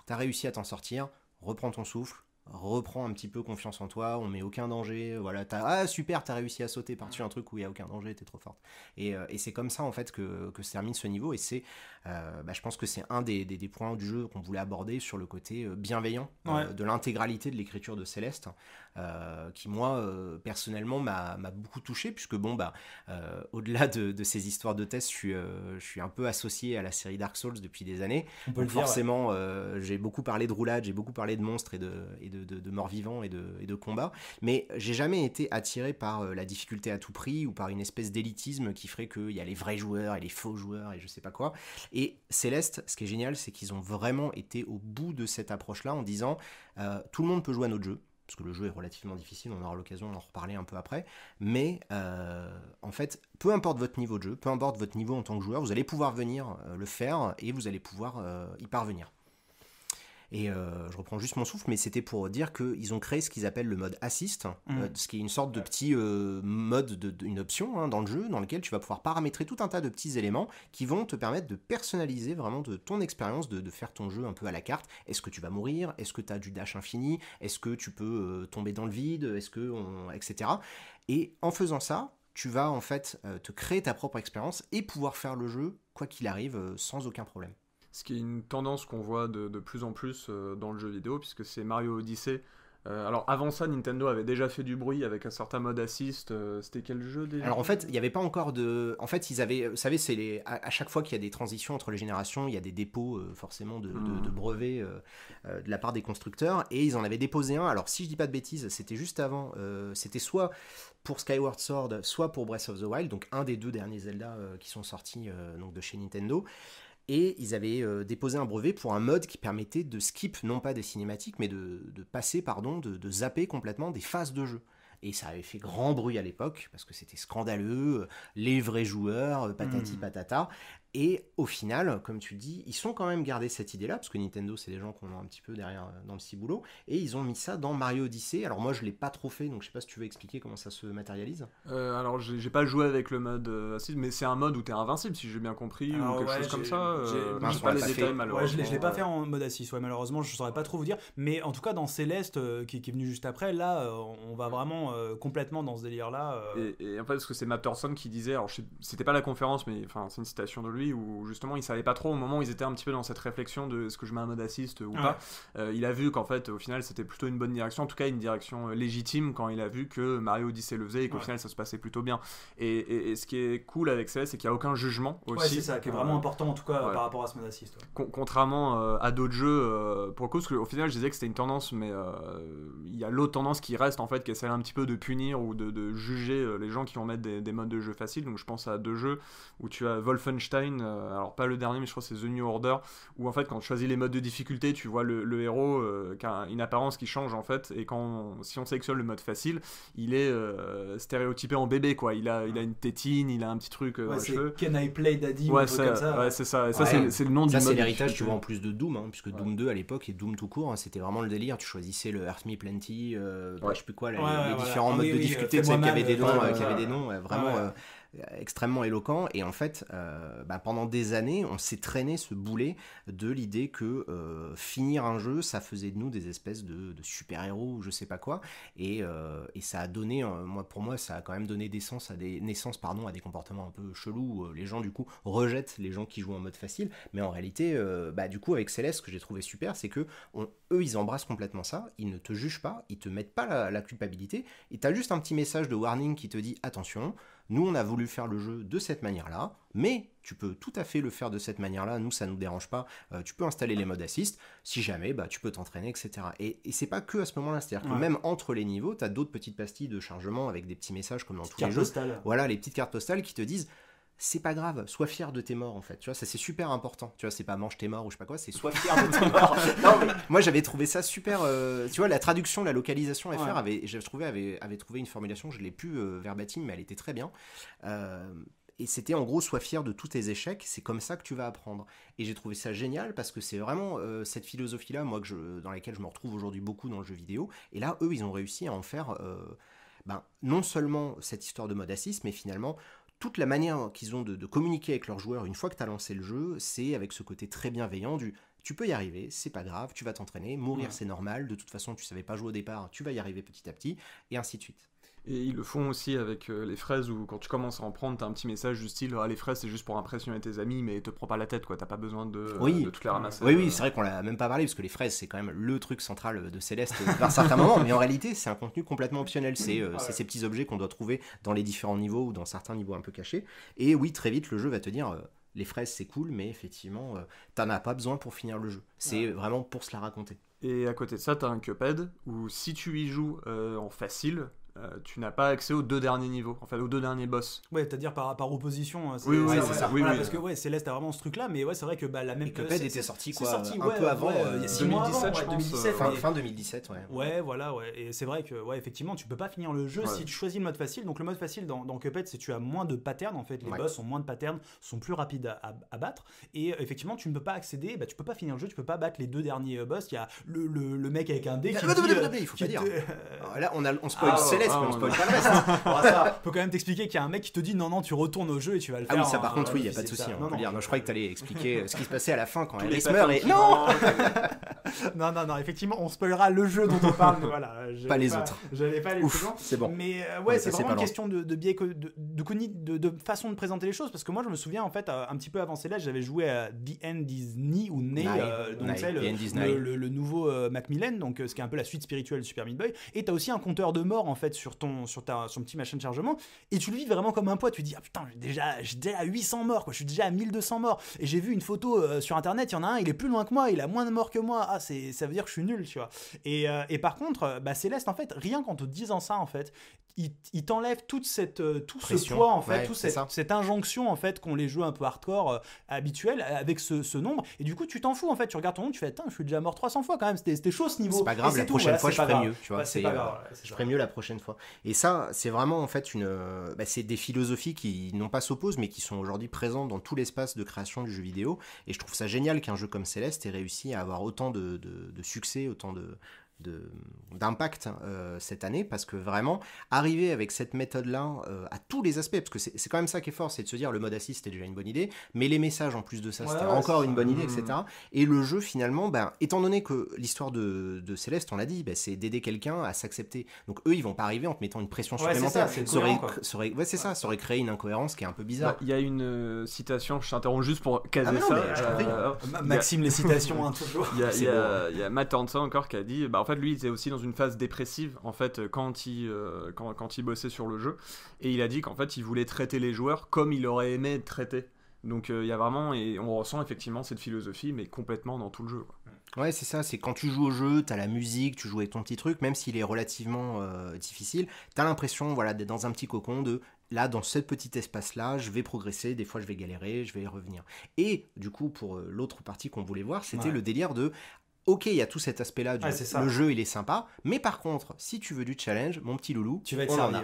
T'as réussi à t'en sortir, reprends ton souffle, reprend un petit peu confiance en toi, on met aucun danger, voilà, t'as, ah super, t'as réussi à sauter par-dessus un truc où il n'y a aucun danger, t'es trop forte. Euh, et, c'est comme ça en fait que, que, se termine ce niveau, et c'est, euh, bah, je pense que c'est un des, des, points du jeu qu'on voulait aborder sur le côté euh, bienveillant de l'intégralité de l'écriture de Céleste, qui moi, personnellement, m'a, beaucoup touché, puisque bon, bah, au-delà de, ces histoires de test, je suis, je suis un peu associé à la série Dark Souls depuis des années, Donc, forcément, j'ai beaucoup parlé de roulade, j'ai beaucoup parlé de monstres et de de, morts vivants et de, et combats, mais j'ai jamais été attiré par euh, la difficulté à tout prix ou par une espèce d'élitisme qui ferait qu'il y a les vrais joueurs et les faux joueurs et je sais pas quoi. Et Céleste, ce qui est génial, c'est qu'ils ont vraiment été au bout de cette approche-là en disant euh, tout le monde peut jouer à notre jeu, parce que le jeu est relativement difficile, on aura l'occasion d'en reparler un peu après, mais euh, en fait, peu importe votre niveau de jeu, peu importe votre niveau en tant que joueur, vous allez pouvoir venir le faire et vous allez pouvoir y parvenir. Et euh, je reprends juste mon souffle, mais c'était pour dire qu'ils ont créé ce qu'ils appellent le mode assist, euh, mm. ce qui est une sorte de petit euh, mode, de, une option hein, dans le jeu, dans lequel tu vas pouvoir paramétrer tout un tas de petits éléments qui vont te permettre de personnaliser vraiment de ton expérience, de, faire ton jeu un peu à la carte. Est-ce que tu vas mourir Est-ce que tu as du dash infini Est-ce que tu peux tomber dans le vide Est-ce que on... etc. Et en faisant ça, tu vas en fait te créer ta propre expérience et pouvoir faire le jeu quoi qu'il arrive sans aucun problème ce qui est une tendance qu'on voit de, plus en plus euh, dans le jeu vidéo, puisque c'est Mario Odyssey. Euh, alors avant ça, Nintendo avait déjà fait du bruit avec un certain mode assist. Euh, c'était quel jeu déjà Alors en fait, il n'y avait pas encore de. En fait, ils avaient. Vous savez, c'est les... à, chaque fois qu'il y a des transitions entre les générations, il y a des dépôts forcément de, de hmm. brevets de la part des constructeurs. Et ils en avaient déposé un. Alors si je dis pas de bêtises, c'était juste avant. c'était soit pour Skyward Sword, soit pour Breath of the Wild, donc un des deux derniers Zelda qui sont sortis donc de chez Nintendo et ils avaient euh, déposé un brevet pour un mode qui permettait de skip non pas des cinématiques, mais de, passer, pardon, de, zapper complètement des phases de jeu. Et ça avait fait grand bruit à l'époque, parce que c'était scandaleux, euh, les vrais joueurs, euh, patati hmm. patata. Et au final, comme tu dis, ils sont quand même gardé cette idée-là, parce que Nintendo, c'est des gens qu'on a un petit peu derrière euh, dans le ciboulot, et ils ont mis ça dans Mario Odyssey. Alors moi, je l'ai pas trop fait, donc je sais pas si tu veux expliquer comment ça se matérialise. Euh, alors, j'ai pas joué avec le mode assist, euh, mais c'est un mode où es invincible, si j'ai bien compris, ou quelque chose comme ça. Euh, je pas, les détails, malheureusement. je l'ai pas fait euh. en mode assist, ouais, malheureusement, je saurais pas trop vous dire. Mais en tout cas, dans Céleste, qui, est venu juste après, là, on va vraiment complètement dans ce délire-là. Et, en fait, parce que c'est Matt qui disait, alors c'était pas la conférence, mais enfin, c'est une citation de lui où justement il savait pas trop au moment où ils étaient un petit peu dans cette réflexion de est-ce que je mets un mode assist ou pas. Euh, il a vu qu'en fait au final c'était plutôt une bonne direction, en tout cas une direction euh, légitime quand il a vu que Mario Odyssey le faisait et qu'au final ça se passait plutôt bien. Et, ce qui est cool avec ça, c'est qu'il n'y a aucun jugement aussi. c'est ça qui est vraiment euh, important en tout cas par rapport à ce mode assist. contrairement à d'autres jeux, pour cause coup, parce qu'au final je disais que c'était une tendance, mais il y a l'autre tendance qui reste en fait, qui est celle un petit peu de punir ou de, juger les gens qui vont mettre des, des modes de jeu faciles. Donc je pense à deux jeux où tu as Wolfenstein euh, alors pas le dernier, mais je crois que c'est The New Order, où en fait, quand tu choisis les modes de difficulté, tu vois le, héros euh, qui a une apparence qui change en fait, et quand si on sélectionne le mode facile, il est euh, stéréotypé en bébé, quoi. Il a, il a une tétine, il a un petit truc. Can I Play Daddy ouais, ça. c'est ça. ça, c'est le nom du mode. c'est l'héritage, tu vois, en plus de Doom, hein, puisque Doom 2 à l'époque et Doom tout court, hein, c'était vraiment le délire. Tu choisissais le Earth Me Plenty, bah, je sais plus quoi, les, différents modes de difficulté, des noms, qui avaient des noms, vraiment extrêmement éloquent. Et en fait, euh, bah, pendant des années, on s'est traîné ce boulet de l'idée que euh, finir un jeu, ça faisait de nous des espèces de, super-héros ou je sais pas quoi. Et, euh, ça a donné, moi, pour moi, ça a quand même donné des à des naissances pardon, à des comportements un peu chelous. les gens, du coup, rejettent les gens qui jouent en mode facile. Mais en réalité, bah, du coup, avec Céleste, ce que j'ai trouvé super, c'est que eux, ils embrassent complètement ça. Ils ne te jugent pas, ils te mettent pas la, la culpabilité. Et t'as juste un petit message de warning qui te dit attention. Nous, on a voulu faire le jeu de cette manière-là, mais tu peux tout à fait le faire de cette manière-là. Nous, ça nous dérange pas. Euh, tu peux installer les modes assist. Si jamais, bah, tu peux t'entraîner, etc. Et, c'est pas que à ce moment-là. C'est-à-dire que même entre les niveaux, tu as d'autres petites pastilles de chargement avec des petits messages comme dans tous les jeux. Voilà, les petites cartes postales qui te disent c'est pas grave, sois fier de tes morts en fait, tu vois, ça c'est super important, tu vois, c'est pas mange tes morts ou je sais pas quoi, c'est sois fier de tes morts. moi j'avais trouvé ça super, euh, tu vois, la traduction, la localisation FR avait, j'avais trouvé, avait, avait, trouvé une formulation, je l'ai plus euh, verbatim, mais elle était très bien. Euh, et c'était en gros, sois fier de tous tes échecs, c'est comme ça que tu vas apprendre. Et j'ai trouvé ça génial parce que c'est vraiment cette philosophie-là, moi, que je, dans laquelle je me retrouve aujourd'hui beaucoup dans le jeu vidéo. Et là, eux, ils ont réussi à en faire ben, non seulement cette histoire de mode mais finalement toute la manière qu'ils ont de, communiquer avec leurs joueurs une fois que tu as lancé le jeu, c'est avec ce côté très bienveillant du tu peux y arriver, c'est pas grave, tu vas t'entraîner, mourir c'est normal, de toute façon tu savais pas jouer au départ, tu vas y arriver petit à petit, et ainsi de suite. Et ils le font aussi avec euh, les fraises où quand tu commences à en prendre, t'as un petit message du style ah, les fraises c'est juste pour impressionner tes amis, mais te prends pas la tête quoi, t'as pas besoin de, euh, oui. de toutes les ramasser. Oui, oui, c'est vrai qu'on l'a même pas parlé parce que les fraises c'est quand même le truc central euh, de Céleste par certains moments, mais en réalité c'est un contenu complètement optionnel. C'est ces petits objets qu'on doit trouver dans les différents niveaux ou dans certains niveaux un peu cachés. Et oui, très vite le jeu va te dire les fraises c'est cool, mais effectivement t'en as pas besoin pour finir le jeu. C'est vraiment pour se la raconter. Et à côté de ça, t'as un Cuphead où si tu y joues en facile, euh, tu n'as pas accès aux deux derniers niveaux, fait aux deux derniers boss. Ouais, c'est-à-dire par, par opposition. Euh, oui, oui, c'est ça. parce que ouais, Céleste a vraiment ce truc-là, mais ouais, c'est vrai que bah, la même. que Cuphead était sorti quoi, un peu avant, euh, il y a 6 mois fin, 2017, ouais. Ouais, voilà, ouais. Et c'est vrai que ouais, effectivement, tu peux pas finir le jeu si tu choisis le mode facile. Donc le mode facile dans, dans Cuphead, c'est tu as moins de patterns en fait, les boss ont moins de patterns, sont plus rapides à, battre, et effectivement, tu ne peux pas accéder, bah, tu peux pas finir le jeu, tu peux pas battre les deux derniers boss. Il y a le, mec avec un dé. Qui il faut dire. Ah, là, on on spoil ah, Céleste ah, faut quand même t'expliquer qu'il y a un mec qui te dit non, non, tu retournes au jeu et tu vas le faire. Ah oui, ça hein. par contre, oui, il n'y a pas de souci. Hein, non, je croyais que t'allais expliquer ce qui se passait à la fin quand Alice meurt et. Non non, non, non, effectivement, on spoilera le jeu dont on parle, voilà. Pas les autres. j'avais pas les Ouf, C'est bon. Mais euh, ouais, c'est vraiment une question de, de biais, de, de, de, façon de présenter les choses, parce que moi, je me souviens, en fait, euh, un petit peu avant celle-là, j'avais joué à The End is ou né euh, donc c'est le, le, nouveau Macmillan, donc ce qui est un peu la suite spirituelle de Super Meat Boy. Et t'as aussi un compteur de mort, en fait, sur ton, sur ta, sur ton petit machin de chargement, et tu le vis vraiment comme un poids. Tu dis, ah putain, j'ai déjà, déjà à 800 morts, quoi, je suis déjà à 1200 morts. Et j'ai vu une photo sur internet, il y en a un, il est plus loin que moi, il a moins de morts que moi. Ah, ça veut dire que je suis nul, tu vois. Et, euh, et par contre, euh, bah, Céleste, en fait, rien qu'en te disant ça, en fait, il, t'enlève toute cette euh, tout ce poids en fait, toute cette, injonction en fait qu'on les joue un peu hardcore euh, habituel euh, avec ce, nombre et du coup tu t'en fous en fait, tu regardes ton nombre, tu fais je suis déjà mort 300 fois quand même, c'était chaud ce niveau. C'est pas grave, la prochaine fois je ferai mieux, tu vois, je ferai mieux la prochaine fois. Et ça, c'est vraiment en fait une bah, c'est des philosophies qui n'ont pas s'opposent mais qui sont aujourd'hui présentes dans tout l'espace de création du jeu vidéo et je trouve ça génial qu'un jeu comme Céleste ait réussi à avoir autant de, de succès, autant de d'impact hein, euh, cette année parce que vraiment arriver avec cette méthode là euh, à tous les aspects parce que c'est quand même ça qui est fort c'est de se dire le mode assist c'était déjà une bonne idée mais les messages en plus de ça c'est c'était encore une bonne idée etc mmh. et le jeu finalement ben, étant donné que l'histoire de, de, Céleste on l'a dit ben, c'est d'aider quelqu'un à s'accepter donc eux ils vont pas arriver en te mettant une pression supplémentaire ça c'est ça ça aurait créé une incohérence qui est un peu bizarre il y a une euh, citation je t'interromps juste pour caser ah, ça Maxime les citations hein, il y a, Matt Hansen encore qui a dit bah, en fait, lui, il était aussi dans une phase dépressive, en fait, euh, quand il, euh, quand, il bossait sur le jeu. Et il a dit qu'en fait, il voulait traiter les joueurs comme il aurait aimé traiter. Donc euh, il y a vraiment, et on ressent effectivement cette philosophie, mais complètement dans tout le jeu. Ouais, c'est ça, c'est quand tu joues au jeu, t'as la musique, tu joues avec ton petit truc, même s'il est relativement difficile, t'as l'impression voilà, d'être dans un petit cocon de là, dans ce petit espace-là, je vais progresser, des fois je vais galérer, je vais y revenir. Et du coup, pour l'autre partie qu'on voulait voir, c'était le délire de Ok, il y a tout cet aspect-là du le jeu, il est sympa. Mais par contre, si tu veux du challenge, mon petit loulou, tu vas être servi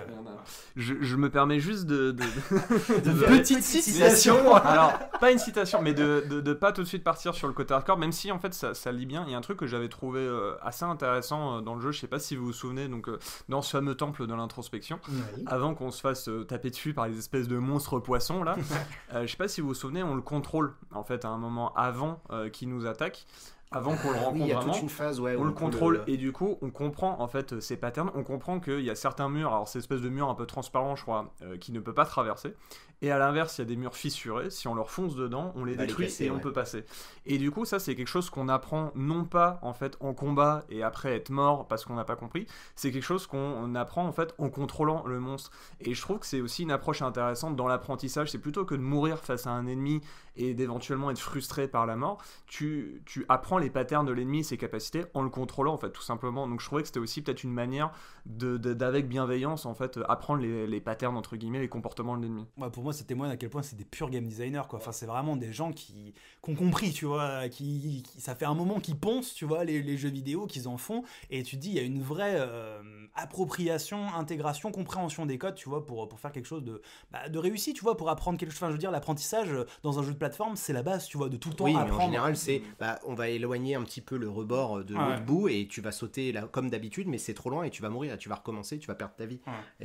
Je, me permets juste de. de, petite, citation Alors, pas une citation, mais de, de, pas tout de suite partir sur le côté hardcore, même si en fait ça, ça lit bien. Il y a un truc que j'avais trouvé euh, assez intéressant euh, dans le jeu, je sais pas si vous vous souvenez, donc euh, dans ce fameux temple de l'introspection, avant qu'on se fasse taper dessus par les espèces de monstres poissons là, je sais pas si vous vous souvenez, on le contrôle en fait à un moment avant qu'il nous attaque avant qu'on le ah rencontre on, le contrôle et du coup on comprend en fait euh, ces patterns, on comprend qu'il y a certains murs, alors ces espèces de murs un peu transparents je crois, euh, qui ne peut pas traverser, et à l'inverse il y a des murs fissurés, si on leur fonce dedans, on les détruit et on peut passer. Et du coup ça c'est quelque chose qu'on apprend non pas en fait en combat et après être mort parce qu'on n'a pas compris, c'est quelque chose qu'on apprend en fait en contrôlant le monstre. Et je trouve que c'est aussi une approche intéressante dans l'apprentissage, c'est plutôt que de mourir face à un ennemi et d'éventuellement être frustré par la mort, tu, tu apprends les patterns de l'ennemi et ses capacités en le contrôlant, en fait, tout simplement. Donc je trouvais que c'était aussi peut-être une manière d'avec bienveillance, en fait, euh, apprendre les, les, patterns, entre guillemets, les comportements de l'ennemi. pour moi, ça témoigne à quel point c'est des purs game designers, quoi. Enfin, c'est vraiment des gens qui, ont compris, tu vois, qui, ça fait un moment qu'ils pensent, tu vois, les, jeux vidéo, qu'ils en font, et tu te dis, il y a une vraie euh, appropriation, intégration, compréhension des codes, tu vois, pour, pour faire quelque chose de, bah, de réussi, tu vois, pour apprendre quelque chose. Enfin, je veux dire, l'apprentissage euh, dans un jeu de plateforme, c'est la base, tu vois, de tout le temps oui, Mais en général, c'est, bah, on va aller un petit peu le rebord euh, de l'autre bout et tu vas sauter là, comme d'habitude, mais c'est trop loin et tu vas mourir, tu vas recommencer, tu vas perdre ta vie.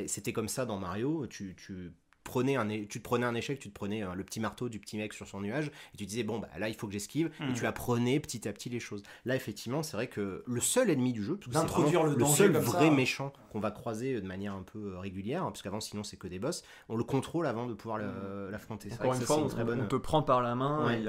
c'était comme ça dans Mario, tu un, tu te prenais un échec, tu te prenais hein, le petit marteau du petit mec sur son nuage, et tu disais, bon, bah là, il faut que j'esquive, et mm. tu apprenais petit à petit les choses. Là, effectivement, c'est vrai que le seul ennemi du jeu, le, seul vrai méchant qu'on va croiser euh, de manière un peu euh, régulière, hein, parce qu'avant, sinon, c'est que des boss, on le contrôle avant de pouvoir mm. l'affronter. une on, très bonne... on, euh, te prend par la main, il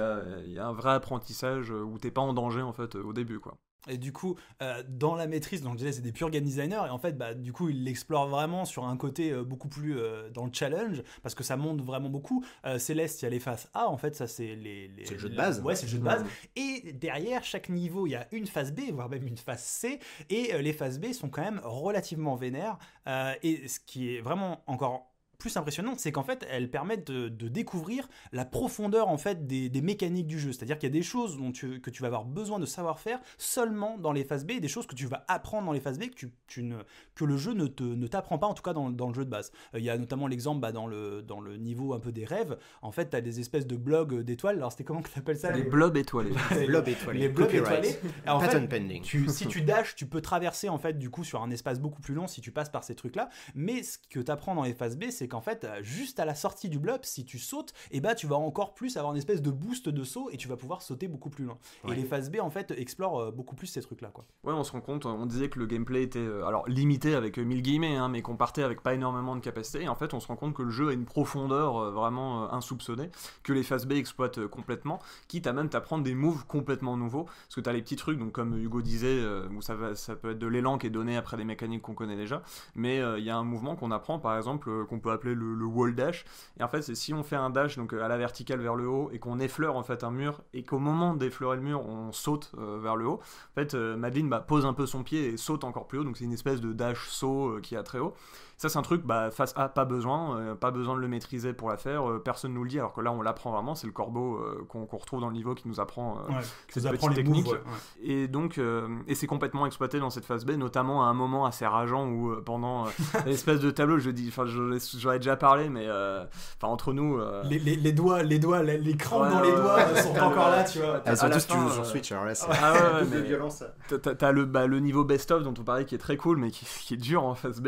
y, y, a un vrai apprentissage où t'es pas en danger, en fait, au début, quoi. Et du coup, euh, dans la maîtrise, donc je disais, c'est des pur game designers, et en fait, bah, du coup, ils l'explorent vraiment sur un côté euh, beaucoup plus euh, dans le challenge, parce que ça monte vraiment beaucoup. Céleste, il y a les phases A, en fait, ça c'est les, les C'est le jeu de base. Ouais, c'est le jeu de base. Et derrière, chaque niveau, il y a une phase B, voire même une phase C, et les phases B sont quand même relativement vénères, et ce qui est vraiment encore plus impressionnante, c'est qu'en fait, elles permettent de, découvrir la profondeur en fait des, mécaniques du jeu. C'est-à-dire qu'il y a des choses dont tu, que tu vas avoir besoin de savoir faire seulement dans les phases B, des choses que tu vas apprendre dans les phases B que, tu, ne, que le jeu ne, te, ne t'apprend pas, en tout cas dans, dans le jeu de base. Euh, il ya y a notamment l'exemple bah, dans, le, dans le niveau un peu des rêves. En fait, tu as des espèces de blogs euh, d'étoiles. Alors, c'était comment que appelles ça Les, blobs étoilés. les blobs étoilés. Les blobs étoilés. en fait, Tu, si tu dashes, tu peux traverser en fait du coup sur un espace beaucoup plus long si tu passes par ces trucs-là. Mais ce que tu apprends dans les phases B, c'est en fait, euh, juste à la sortie du blob, si tu sautes, et eh bah ben, tu vas encore plus avoir une espèce de boost de saut et tu vas pouvoir sauter beaucoup plus loin. Et les phases B en fait explorent euh, beaucoup plus ces trucs-là. Quoi. Ouais, on se rend compte, hein, on disait que le gameplay était euh, alors limité avec mille guillemets, hein, mais qu'on partait avec pas énormément de capacité. en fait, on se rend compte que le jeu a une profondeur vraiment insoupçonnée, que les phases B exploitent complètement, quitte à même t'apprendre des moves complètement nouveaux. Parce que t'as les petits trucs, donc comme Hugo disait, où ça, ça peut être de l'élan qui est donné après des mécaniques qu'on connaît déjà. Mais il y a un mouvement qu'on apprend, par exemple, qu'on peut appeler le, wall dash. Et en fait, c'est si on fait un dash donc euh, à la verticale vers le haut et qu'on effleure en fait un mur et qu'au moment d'effleurer le mur, on saute euh, vers le haut. En fait, euh, Madeleine bah, pose un peu son pied et saute encore plus haut. Donc c'est une espèce de dash saut qui a très haut. Ça, c'est un truc, bah, face A, pas besoin, euh, pas besoin de le maîtriser pour la faire, euh, personne nous le dit, alors que là, on l'apprend vraiment, c'est le corbeau euh, qu'on retrouve dans le niveau qui nous apprend les technique. Et donc, et c'est complètement exploité dans cette phase B, notamment à un moment assez rageant où, pendant l'espèce de tableau, je dis, enfin, déjà parlé, mais enfin, entre nous. Les, doigts, les doigts, les, crampes dans les doigts sont encore là, tu vois. Ah, surtout si tu joues sur Switch, alors là, c'est ah T'as le, bah, le niveau best-of dont on parlait qui est très cool, mais qui, qui est dur en phase B,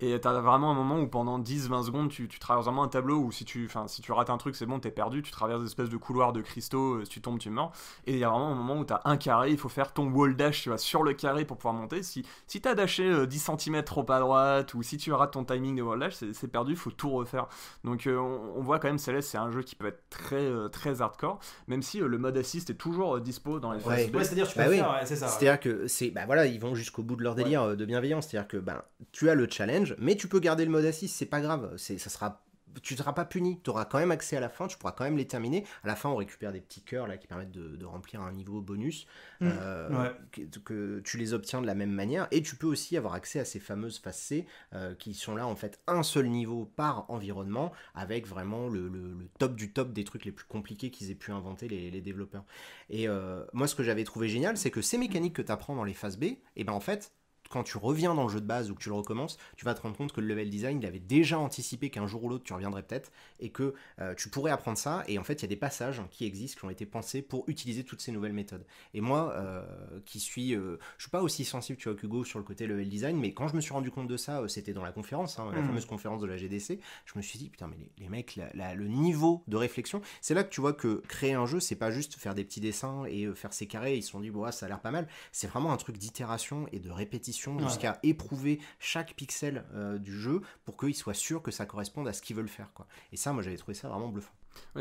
et t'as vraiment un moment où pendant 10-20 secondes, tu, traverses vraiment un tableau où si tu, si tu rates un truc, c'est bon, t'es perdu. Tu traverses des espèces de couloirs de cristaux, euh, si tu tombes, tu meurs. Et il y a vraiment un moment où t'as un carré, il faut faire ton wall dash tu vois, sur le carré pour pouvoir monter. Si, si t'as dashé 10 euh, cm trop à droite ou si tu rates ton timing de wall dash, c'est perdu, il faut tout refaire. Donc euh, on, voit quand même Céleste, c'est un jeu qui peut être très, très hardcore, même si le mode assist est toujours dispo dans les ouais. c'est-à-dire que c'est, bah voilà, ils vont jusqu'au bout de leur délire de bienveillance. C'est-à-dire que ben tu as le challenge, mais tu peux garder le mode assis, c'est pas grave, c'est, ça sera tu ne seras pas puni, tu auras quand même accès à la fin, tu pourras quand même les terminer. À la fin, on récupère des petits cœurs là, qui permettent de, remplir un niveau bonus, mm. euh, que, tu les obtiens de la même manière, et tu peux aussi avoir accès à ces fameuses phases C, euh, qui sont là en fait un seul niveau par environnement, avec vraiment le, top du top des trucs les plus compliqués qu'ils aient pu inventer les, développeurs. Et euh, moi, ce que j'avais trouvé génial, c'est que ces mécaniques que tu apprends dans les phases B, et eh ben en fait, quand tu reviens dans le jeu de base ou que tu le recommences, tu vas te rendre compte que le level design, il avait déjà anticipé qu'un jour ou l'autre, tu reviendrais peut-être et que euh, tu pourrais apprendre ça. Et en fait, il y a des passages qui existent, qui ont été pensés pour utiliser toutes ces nouvelles méthodes. Et moi, euh, qui suis, euh, je suis pas aussi sensible, tu vois, sur le côté level design, mais quand je me suis rendu compte de ça, c'était dans la conférence, hein, la hmm. fameuse conférence de la GDC, je me suis dit, putain, mais les, mecs, le niveau de réflexion, c'est là que tu vois que créer un jeu, c'est pas juste faire des petits dessins et faire ses carrés, ils se sont dit, bon, ça a l'air pas mal, c'est vraiment un truc d'itération et de répétition jusqu'à éprouver chaque pixel euh, du jeu pour qu'ils soient sûrs que ça corresponde à ce qu'ils veulent faire. Quoi. Et ça, moi, j'avais trouvé ça vraiment bluffant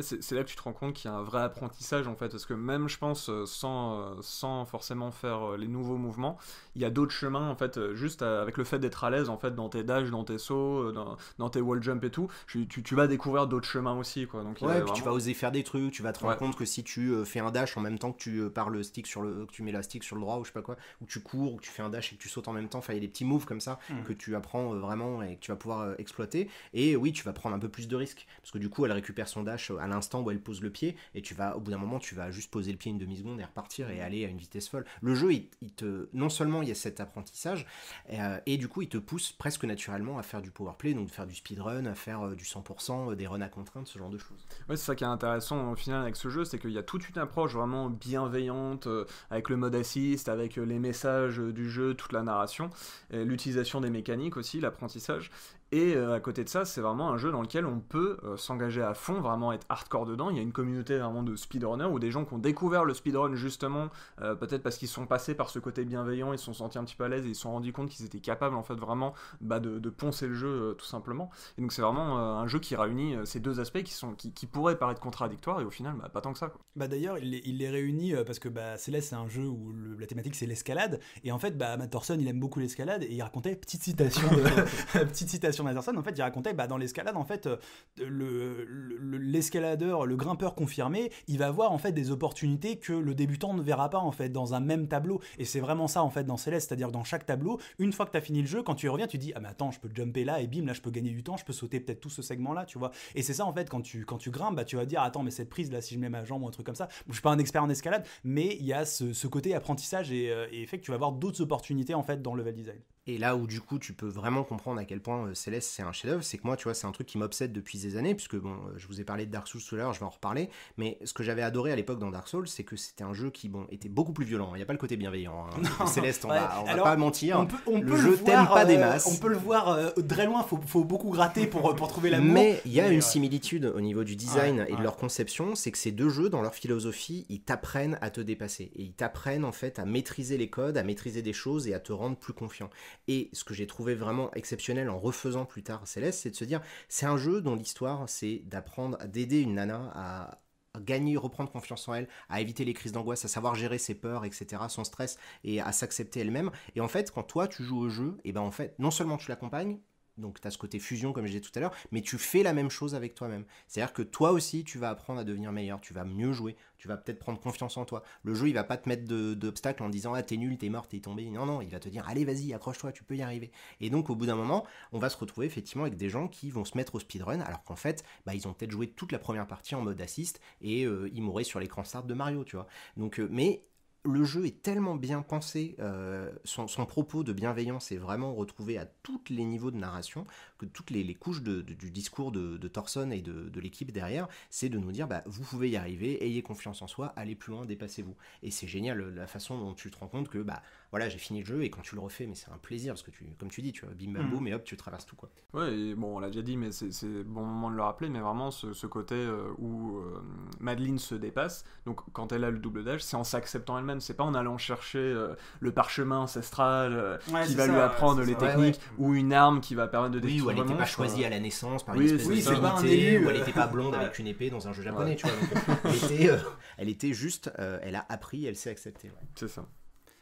c'est là que tu te rends compte qu'il y a un vrai apprentissage en fait, parce que même je pense euh, sans, euh, sans forcément faire euh, les nouveaux mouvements, il y a d'autres chemins en fait, juste avec le fait d'être à l'aise en fait dans tes dashs, dans tes sauts, dans, tes wall jump et tout, tu, vas découvrir d'autres chemins aussi quoi. Donc, tu vas oser faire des trucs, tu vas te rendre compte que si tu fais un dash en même temps que tu pars le stick sur le, que tu mets la stick sur le droit ou je sais pas quoi, ou tu cours, ou que tu fais un dash et que tu sautes en même temps, enfin il y a des petits moves comme ça hmm. que tu apprends vraiment et que tu vas pouvoir exploiter. Et oui, tu vas prendre un peu plus de risques parce que du coup elle récupère son dash à l'instant où elle pose le pied, et tu vas, au bout d'un moment, tu vas juste poser le pied une demi-seconde et repartir et aller à une vitesse folle. Le jeu, il, te, non seulement il y a cet apprentissage, euh, et du coup, il te pousse presque naturellement à faire du power play, donc faire du speedrun, à faire euh, du 100%, euh, des runs à contraintes, ce genre de choses. c'est ça qui est intéressant au final avec ce jeu, c'est qu'il y a toute une approche vraiment bienveillante, avec le mode assist, avec les messages du jeu, toute la narration, l'utilisation des mécaniques aussi, l'apprentissage. Et euh, à côté de ça, c'est vraiment un jeu dans lequel on peut euh, s'engager à fond, vraiment être hardcore dedans. Il y a une communauté vraiment de speedrunners ou des gens qui ont découvert le speedrun justement, euh, peut-être parce qu'ils sont passés par ce côté bienveillant, ils se sont sentis un petit peu à l'aise et ils se sont rendus compte qu'ils étaient capables en fait vraiment bah, de, poncer le jeu tout simplement. Et donc c'est vraiment un jeu qui réunit ces deux aspects qui, sont, qui, pourraient paraître contradictoires et au final bah, pas tant que ça. Bah d'ailleurs il, les réunit parce que bah, Céleste c'est un jeu où la thématique c'est l'escalade et en fait bah, Matt Thorson il aime beaucoup l'escalade et il racontait petite citation de, petite citation en fait, il racontait bah, dans l'escalade, en fait, euh, l'escaladeur, le, l'escaladeur le, grimpeur confirmé, il va voir en fait des opportunités que le débutant ne verra pas en fait dans un même tableau. Et c'est vraiment ça en fait dans Céleste, c'est-à-dire dans chaque tableau, une fois que tu as fini le jeu, quand tu reviens, tu dis ah mais attends, je peux jumper là et bim, là je peux gagner du temps, je peux sauter peut-être tout ce segment là, tu vois. Et c'est ça en fait quand tu quand tu grimpes, bah tu vas dire attends mais cette prise là si je mets ma jambe ou un truc comme ça, je suis pas un expert en escalade, mais il y a ce, côté apprentissage et, euh, et fait que tu vas avoir d'autres opportunités en fait dans le level design. Et là où du coup tu peux vraiment comprendre à quel point euh, Céleste c'est un chef-d'œuvre, c'est que moi tu vois c'est un truc qui m'obsède depuis des années, puisque bon euh, je vous ai parlé de Dark Souls tout à l'heure, je vais en reparler, mais ce que j'avais adoré à l'époque dans Dark Souls c'est que c'était un jeu qui bon était beaucoup plus violent, il n'y a pas le côté bienveillant. Hein. Céleste on, va, pas mentir, on peut, le jeu t'aime pas des euh, masses. On peut le voir très loin, faut, faut beaucoup gratter pour, pour trouver l'amour. Mais il y a une similitude au niveau du design et de leur conception, c'est que ces deux jeux dans leur philosophie ils t'apprennent à te dépasser, et ils t'apprennent en fait à maîtriser les codes, à maîtriser des choses et à te rendre plus confiant. Et ce que j'ai trouvé vraiment exceptionnel en refaisant plus tard Céleste, c'est de se dire, c'est un jeu dont l'histoire, c'est d'apprendre, d'aider une nana à, gagner, reprendre confiance en elle, à éviter les crises d'angoisse, à savoir gérer ses peurs, etc., son stress, et à s'accepter elle-même. Et en fait, quand toi, tu joues au jeu, et ben en fait, non seulement tu l'accompagnes, donc tu as ce côté fusion, comme je disais tout à l'heure, mais tu fais la même chose avec toi-même. C'est-à-dire que toi aussi, tu vas apprendre à devenir meilleur, tu vas mieux jouer, tu vas peut-être prendre confiance en toi. Le jeu, il va pas te mettre d'obstacles en disant Ah, t'es nul, t'es mort, t'es tombé. Non, non, il va te dire Allez, vas-y, accroche-toi, tu peux y arriver. Et donc, au bout d'un moment, on va se retrouver effectivement avec des gens qui vont se mettre au speedrun, alors qu'en fait, bah, ils ont peut-être joué toute la première partie en mode assist et euh, ils mourraient sur l'écran start de Mario, tu vois. Donc, euh, mais le jeu est tellement bien pensé, euh, son, propos de bienveillance est vraiment retrouvé à tous les niveaux de narration que toutes les, couches du discours de, de Thorson et de, l'équipe derrière, c'est de nous dire bah, vous pouvez y arriver, ayez confiance en soi, allez plus loin, dépassez-vous. Et c'est génial la façon dont tu te rends compte que bah voilà, j'ai fini le jeu et quand tu le refais, mais c'est un plaisir parce que tu, comme tu dis, tu bim bam mm. boum et hop, tu traverses tout quoi. Ouais, et bon, on l'a déjà dit, mais c'est bon moment de le rappeler, mais vraiment ce, côté euh, où Madeleine euh, Madeline se dépasse, donc quand elle a le double d'âge, c'est en s'acceptant elle-même, c'est pas en allant chercher euh, le parchemin ancestral qui va lui apprendre les techniques ou une arme qui va permettre de détruire où elle n'était pas choisie à la naissance par une espèce de pas elle n'était euh. pas blonde avec une épée dans un jeu japonais, euh, elle, était, juste, euh, elle a appris, elle s'est acceptée. C'est ça.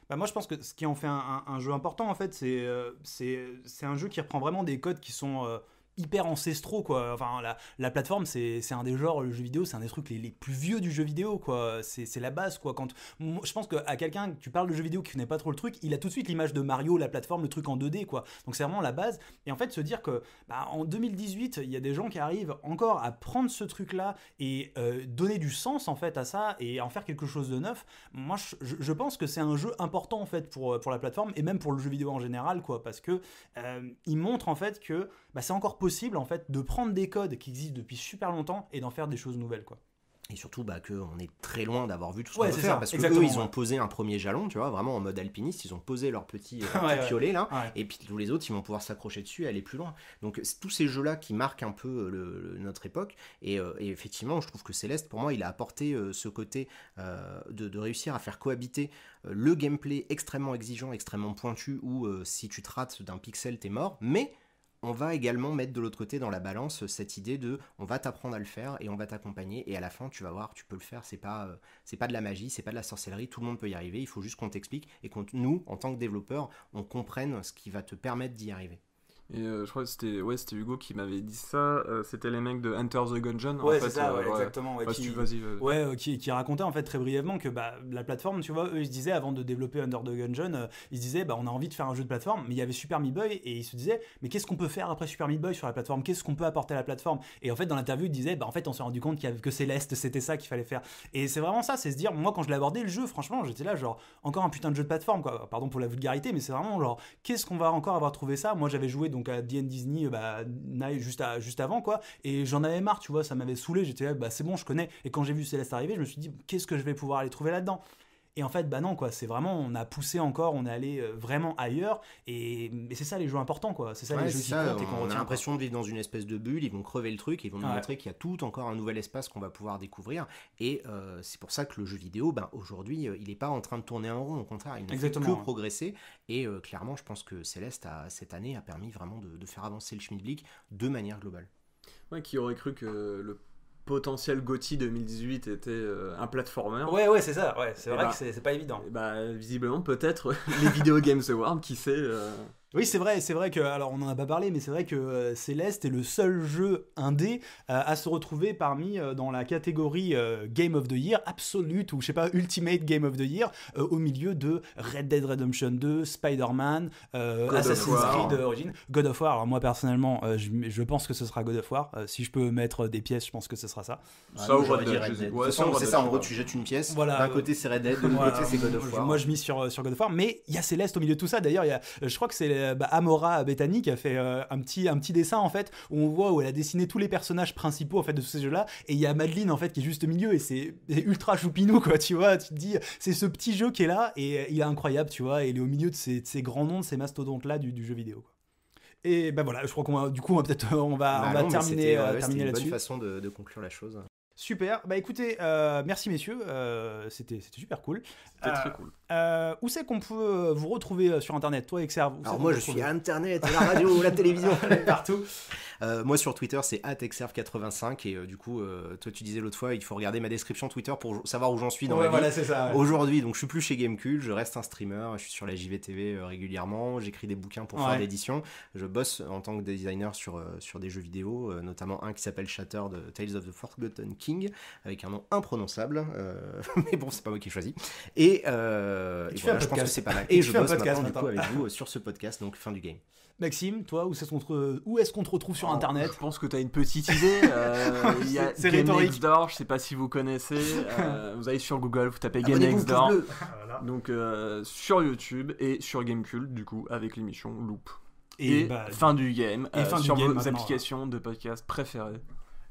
Bah, moi je pense que ce qui en fait un, jeu important en fait c'est c'est un jeu qui reprend vraiment des codes qui sont hyper ancestraux quoi. Enfin la, la plateforme c'est, c'est un des genres le jeu vidéo c'est un des trucs les, les plus vieux du jeu vidéo quoi. C'est, c'est la base quoi. Quand je pense que à quelqu'un tu parles de jeu vidéo qui connaît pas trop le truc, il a tout de suite l'image de Mario, la plateforme, le truc en 2D quoi. Donc c'est vraiment la base. Et en fait se dire que bah, en 2018 il y a des gens qui arrivent encore à prendre ce truc là et euh, donner du sens en fait à ça et en faire quelque chose de neuf. Moi je, pense que c'est un jeu important en fait pour pour la plateforme et même pour le jeu vidéo en général quoi parce que euh, il montre en fait que bah, c'est encore plus en fait de prendre des codes qui existent depuis super longtemps et d'en faire des choses nouvelles quoi. Et surtout bah, qu'on est très loin d'avoir vu tout ce qu'on peut faire, ça, parce que eux, ils ont posé un premier jalon, tu vois, vraiment en mode alpiniste, ils ont posé leur petit, violet là, et puis tous les autres, ils vont pouvoir s'accrocher dessus et aller plus loin. Donc tous ces jeux-là qui marquent un peu euh, notre époque, euh, et, effectivement, je trouve que Céleste, pour moi, il a apporté euh, ce côté de, réussir à faire cohabiter le gameplay extrêmement exigeant, extrêmement pointu, où si tu te rates d'un pixel, t'es mort, mais on va également mettre de l'autre côté dans la balance cette idée de on va t'apprendre à le faire et on va t'accompagner et à la fin tu vas voir tu peux le faire c'est pas euh, c'est pas de la magie c'est pas de la sorcellerie tout le monde peut y arriver il faut juste qu'on t'explique et qu'on nous en tant que développeurs on comprenne ce qui va te permettre d'y arriver et euh, je crois que c'était ouais, Hugo qui m'avait dit ça. Euh, c'était les mecs de Enter the Gungeon. Ouais, c'est ça, euh, ouais, exactement. Ouais, qui, qui, racontait en fait très brièvement que bah, la plateforme, tu vois, eux ils se disaient avant de développer Under the Gungeon, ils se disaient bah, on a envie de faire un jeu de plateforme, mais il y avait Super Meat Boy et ils se disaient mais qu'est-ce qu'on peut faire après Super Meat Boy sur la plateforme Qu'est-ce qu'on peut apporter à la plateforme Et en fait, dans l'interview, ils disaient bah, en fait, on s'est rendu compte y avait, que Céleste, c'était ça qu'il fallait faire. Et c'est vraiment ça, c'est se dire, moi quand je l'ai abordé le jeu, franchement, j'étais là genre encore un putain de jeu de plateforme, quoi. Pardon pour la vulgarité, mais c'est vraiment genre qu'est-ce qu'on va encore avoir trouvé ça Moi j'avais joué donc à Disney, euh, bah, juste, juste avant, quoi. Et j'en avais marre, tu vois, ça m'avait saoulé. J'étais là, bah, c'est bon, je connais. Et quand j'ai vu Céleste arriver, je me suis dit, qu'est-ce que je vais pouvoir aller trouver là-dedans et en fait, bah non, quoi, c'est vraiment, on a poussé encore, on est allé euh, vraiment ailleurs. Et, c'est ça les jeux importants, quoi. C'est ça les jeux qui On a l'impression de vivre dans une espèce de bulle, ils vont crever le truc, ils vont nous montrer qu'il y a tout encore un nouvel espace qu'on va pouvoir découvrir. Et euh, c'est pour ça que le jeu vidéo, ben, aujourd'hui, euh, il n'est pas en train de tourner en rond, au contraire, il ne fait que progresser. Et clairement, je pense que Céleste, a, cette année, a permis vraiment de, faire avancer le Schmidblick de manière globale. Ouais, qui aurait cru que le potentiel Gotti 2018 était euh, un platformer. Ouais, ouais, c'est ça. Ouais, c'est eh vrai bah, que c'est pas évident. Eh bah, visiblement, peut-être les Video Games Awards, qui sait. Euh, oui, c'est vrai, c'est vrai que, alors on n'en a pas parlé, mais c'est vrai que Celeste euh, Céleste est le seul jeu indé euh, à se retrouver parmi, euh, dans la catégorie Game of the Year, Absolute, ou je sais pas, Ultimate Game of the Year, au milieu de Red Dead Redemption 2, Spider-Man, Assassin's Creed d'origine, God of War. Alors moi personnellement, je, je, pense que ce sera God of War. si je peux mettre des pièces, je pense que ce sera ça. Ça, ou Red Dead. c'est ça, en gros, tu jettes une pièce. D'un côté, c'est Red Dead, de l'autre côté, c'est God of War. Moi, je mise sur, sur God of War, mais il y a Céleste au milieu de tout ça. D'ailleurs, je crois que c'est euh, bah, Amora euh, Bethany qui a fait euh, un, petit, dessin en fait où on voit où elle a dessiné tous les personnages principaux en fait de ce ces jeux-là et il y a Madeline en fait qui est juste au milieu et c'est ultra choupinou quoi, tu vois. Tu te dis c'est ce petit jeu qui est là et il est incroyable, tu vois. Et il est au milieu de ces, grands noms, de ces mastodontes là du, jeu vidéo. Et bah, voilà, je crois qu'on va, du coup, on peut-être, on va, bah on va terminer, terminer là-dessus. C'est une bonne façon de, de, conclure la chose. Super. Bah écoutez, euh, merci messieurs, euh, c'était super cool. C'était très euh, cool. Euh, où c'est qu'on peut vous retrouver sur Internet, toi, Exerve Alors moi, je suis à Internet, à la radio, à la télévision, partout. Euh, moi sur Twitter c'est atexerve85 et euh, du coup euh, toi tu disais l'autre fois il faut regarder ma description Twitter pour savoir où j'en suis dans ouais, voilà, vie. Ça, Aujourd'hui donc je suis plus chez Gamecube, je reste un streamer, je suis sur la JVTV régulièrement, j'écris des bouquins pour faire l'édition, je bosse en tant que designer sur, sur des jeux vidéo, notamment un qui s'appelle Shatter de Tales of the Forgotten King avec un nom imprononçable, mais bon c'est pas moi qui ai choisi. Et, et, je pense que c'est pas mal. Et, et je bosse maintenant, du coup, avec vous sur ce podcast donc fin du game. Maxime, toi, où est-ce qu'on te, retrouve sur oh, Internet Je pense que tu as une petite idée. Euh, il c'est a Door, je sais pas si vous connaissez. Euh, vous allez sur Google, vous tapez Game Donc euh, sur YouTube et sur Gamecube, du coup, avec l'émission Loop. Et, bah, fin du game sur vos applications de podcast préférées.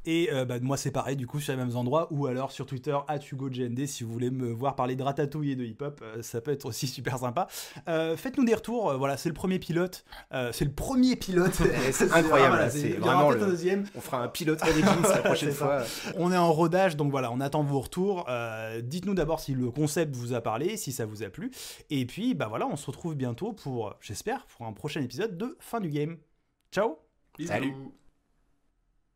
Et euh, bah, moi, c'est pareil, du coup, sur les mêmes endroits, ou alors sur Twitter, GND si vous voulez me voir parler de ratatouille et de hip-hop, euh, ça peut être aussi super sympa. Euh, faites-nous des retours, voilà, c'est le premier pilote. c'est le premier pilote. c'est ah, incroyable, c'est vraiment le... deuxième. On fera un pilote la prochaine fois. On est en rodage, donc voilà, on attend vos retours. Dites-nous d'abord si le concept vous a parlé, si ça vous a plu. Et puis, bah voilà, on se retrouve bientôt pour, j'espère, pour un prochain épisode de Fin du Game. Ciao Salut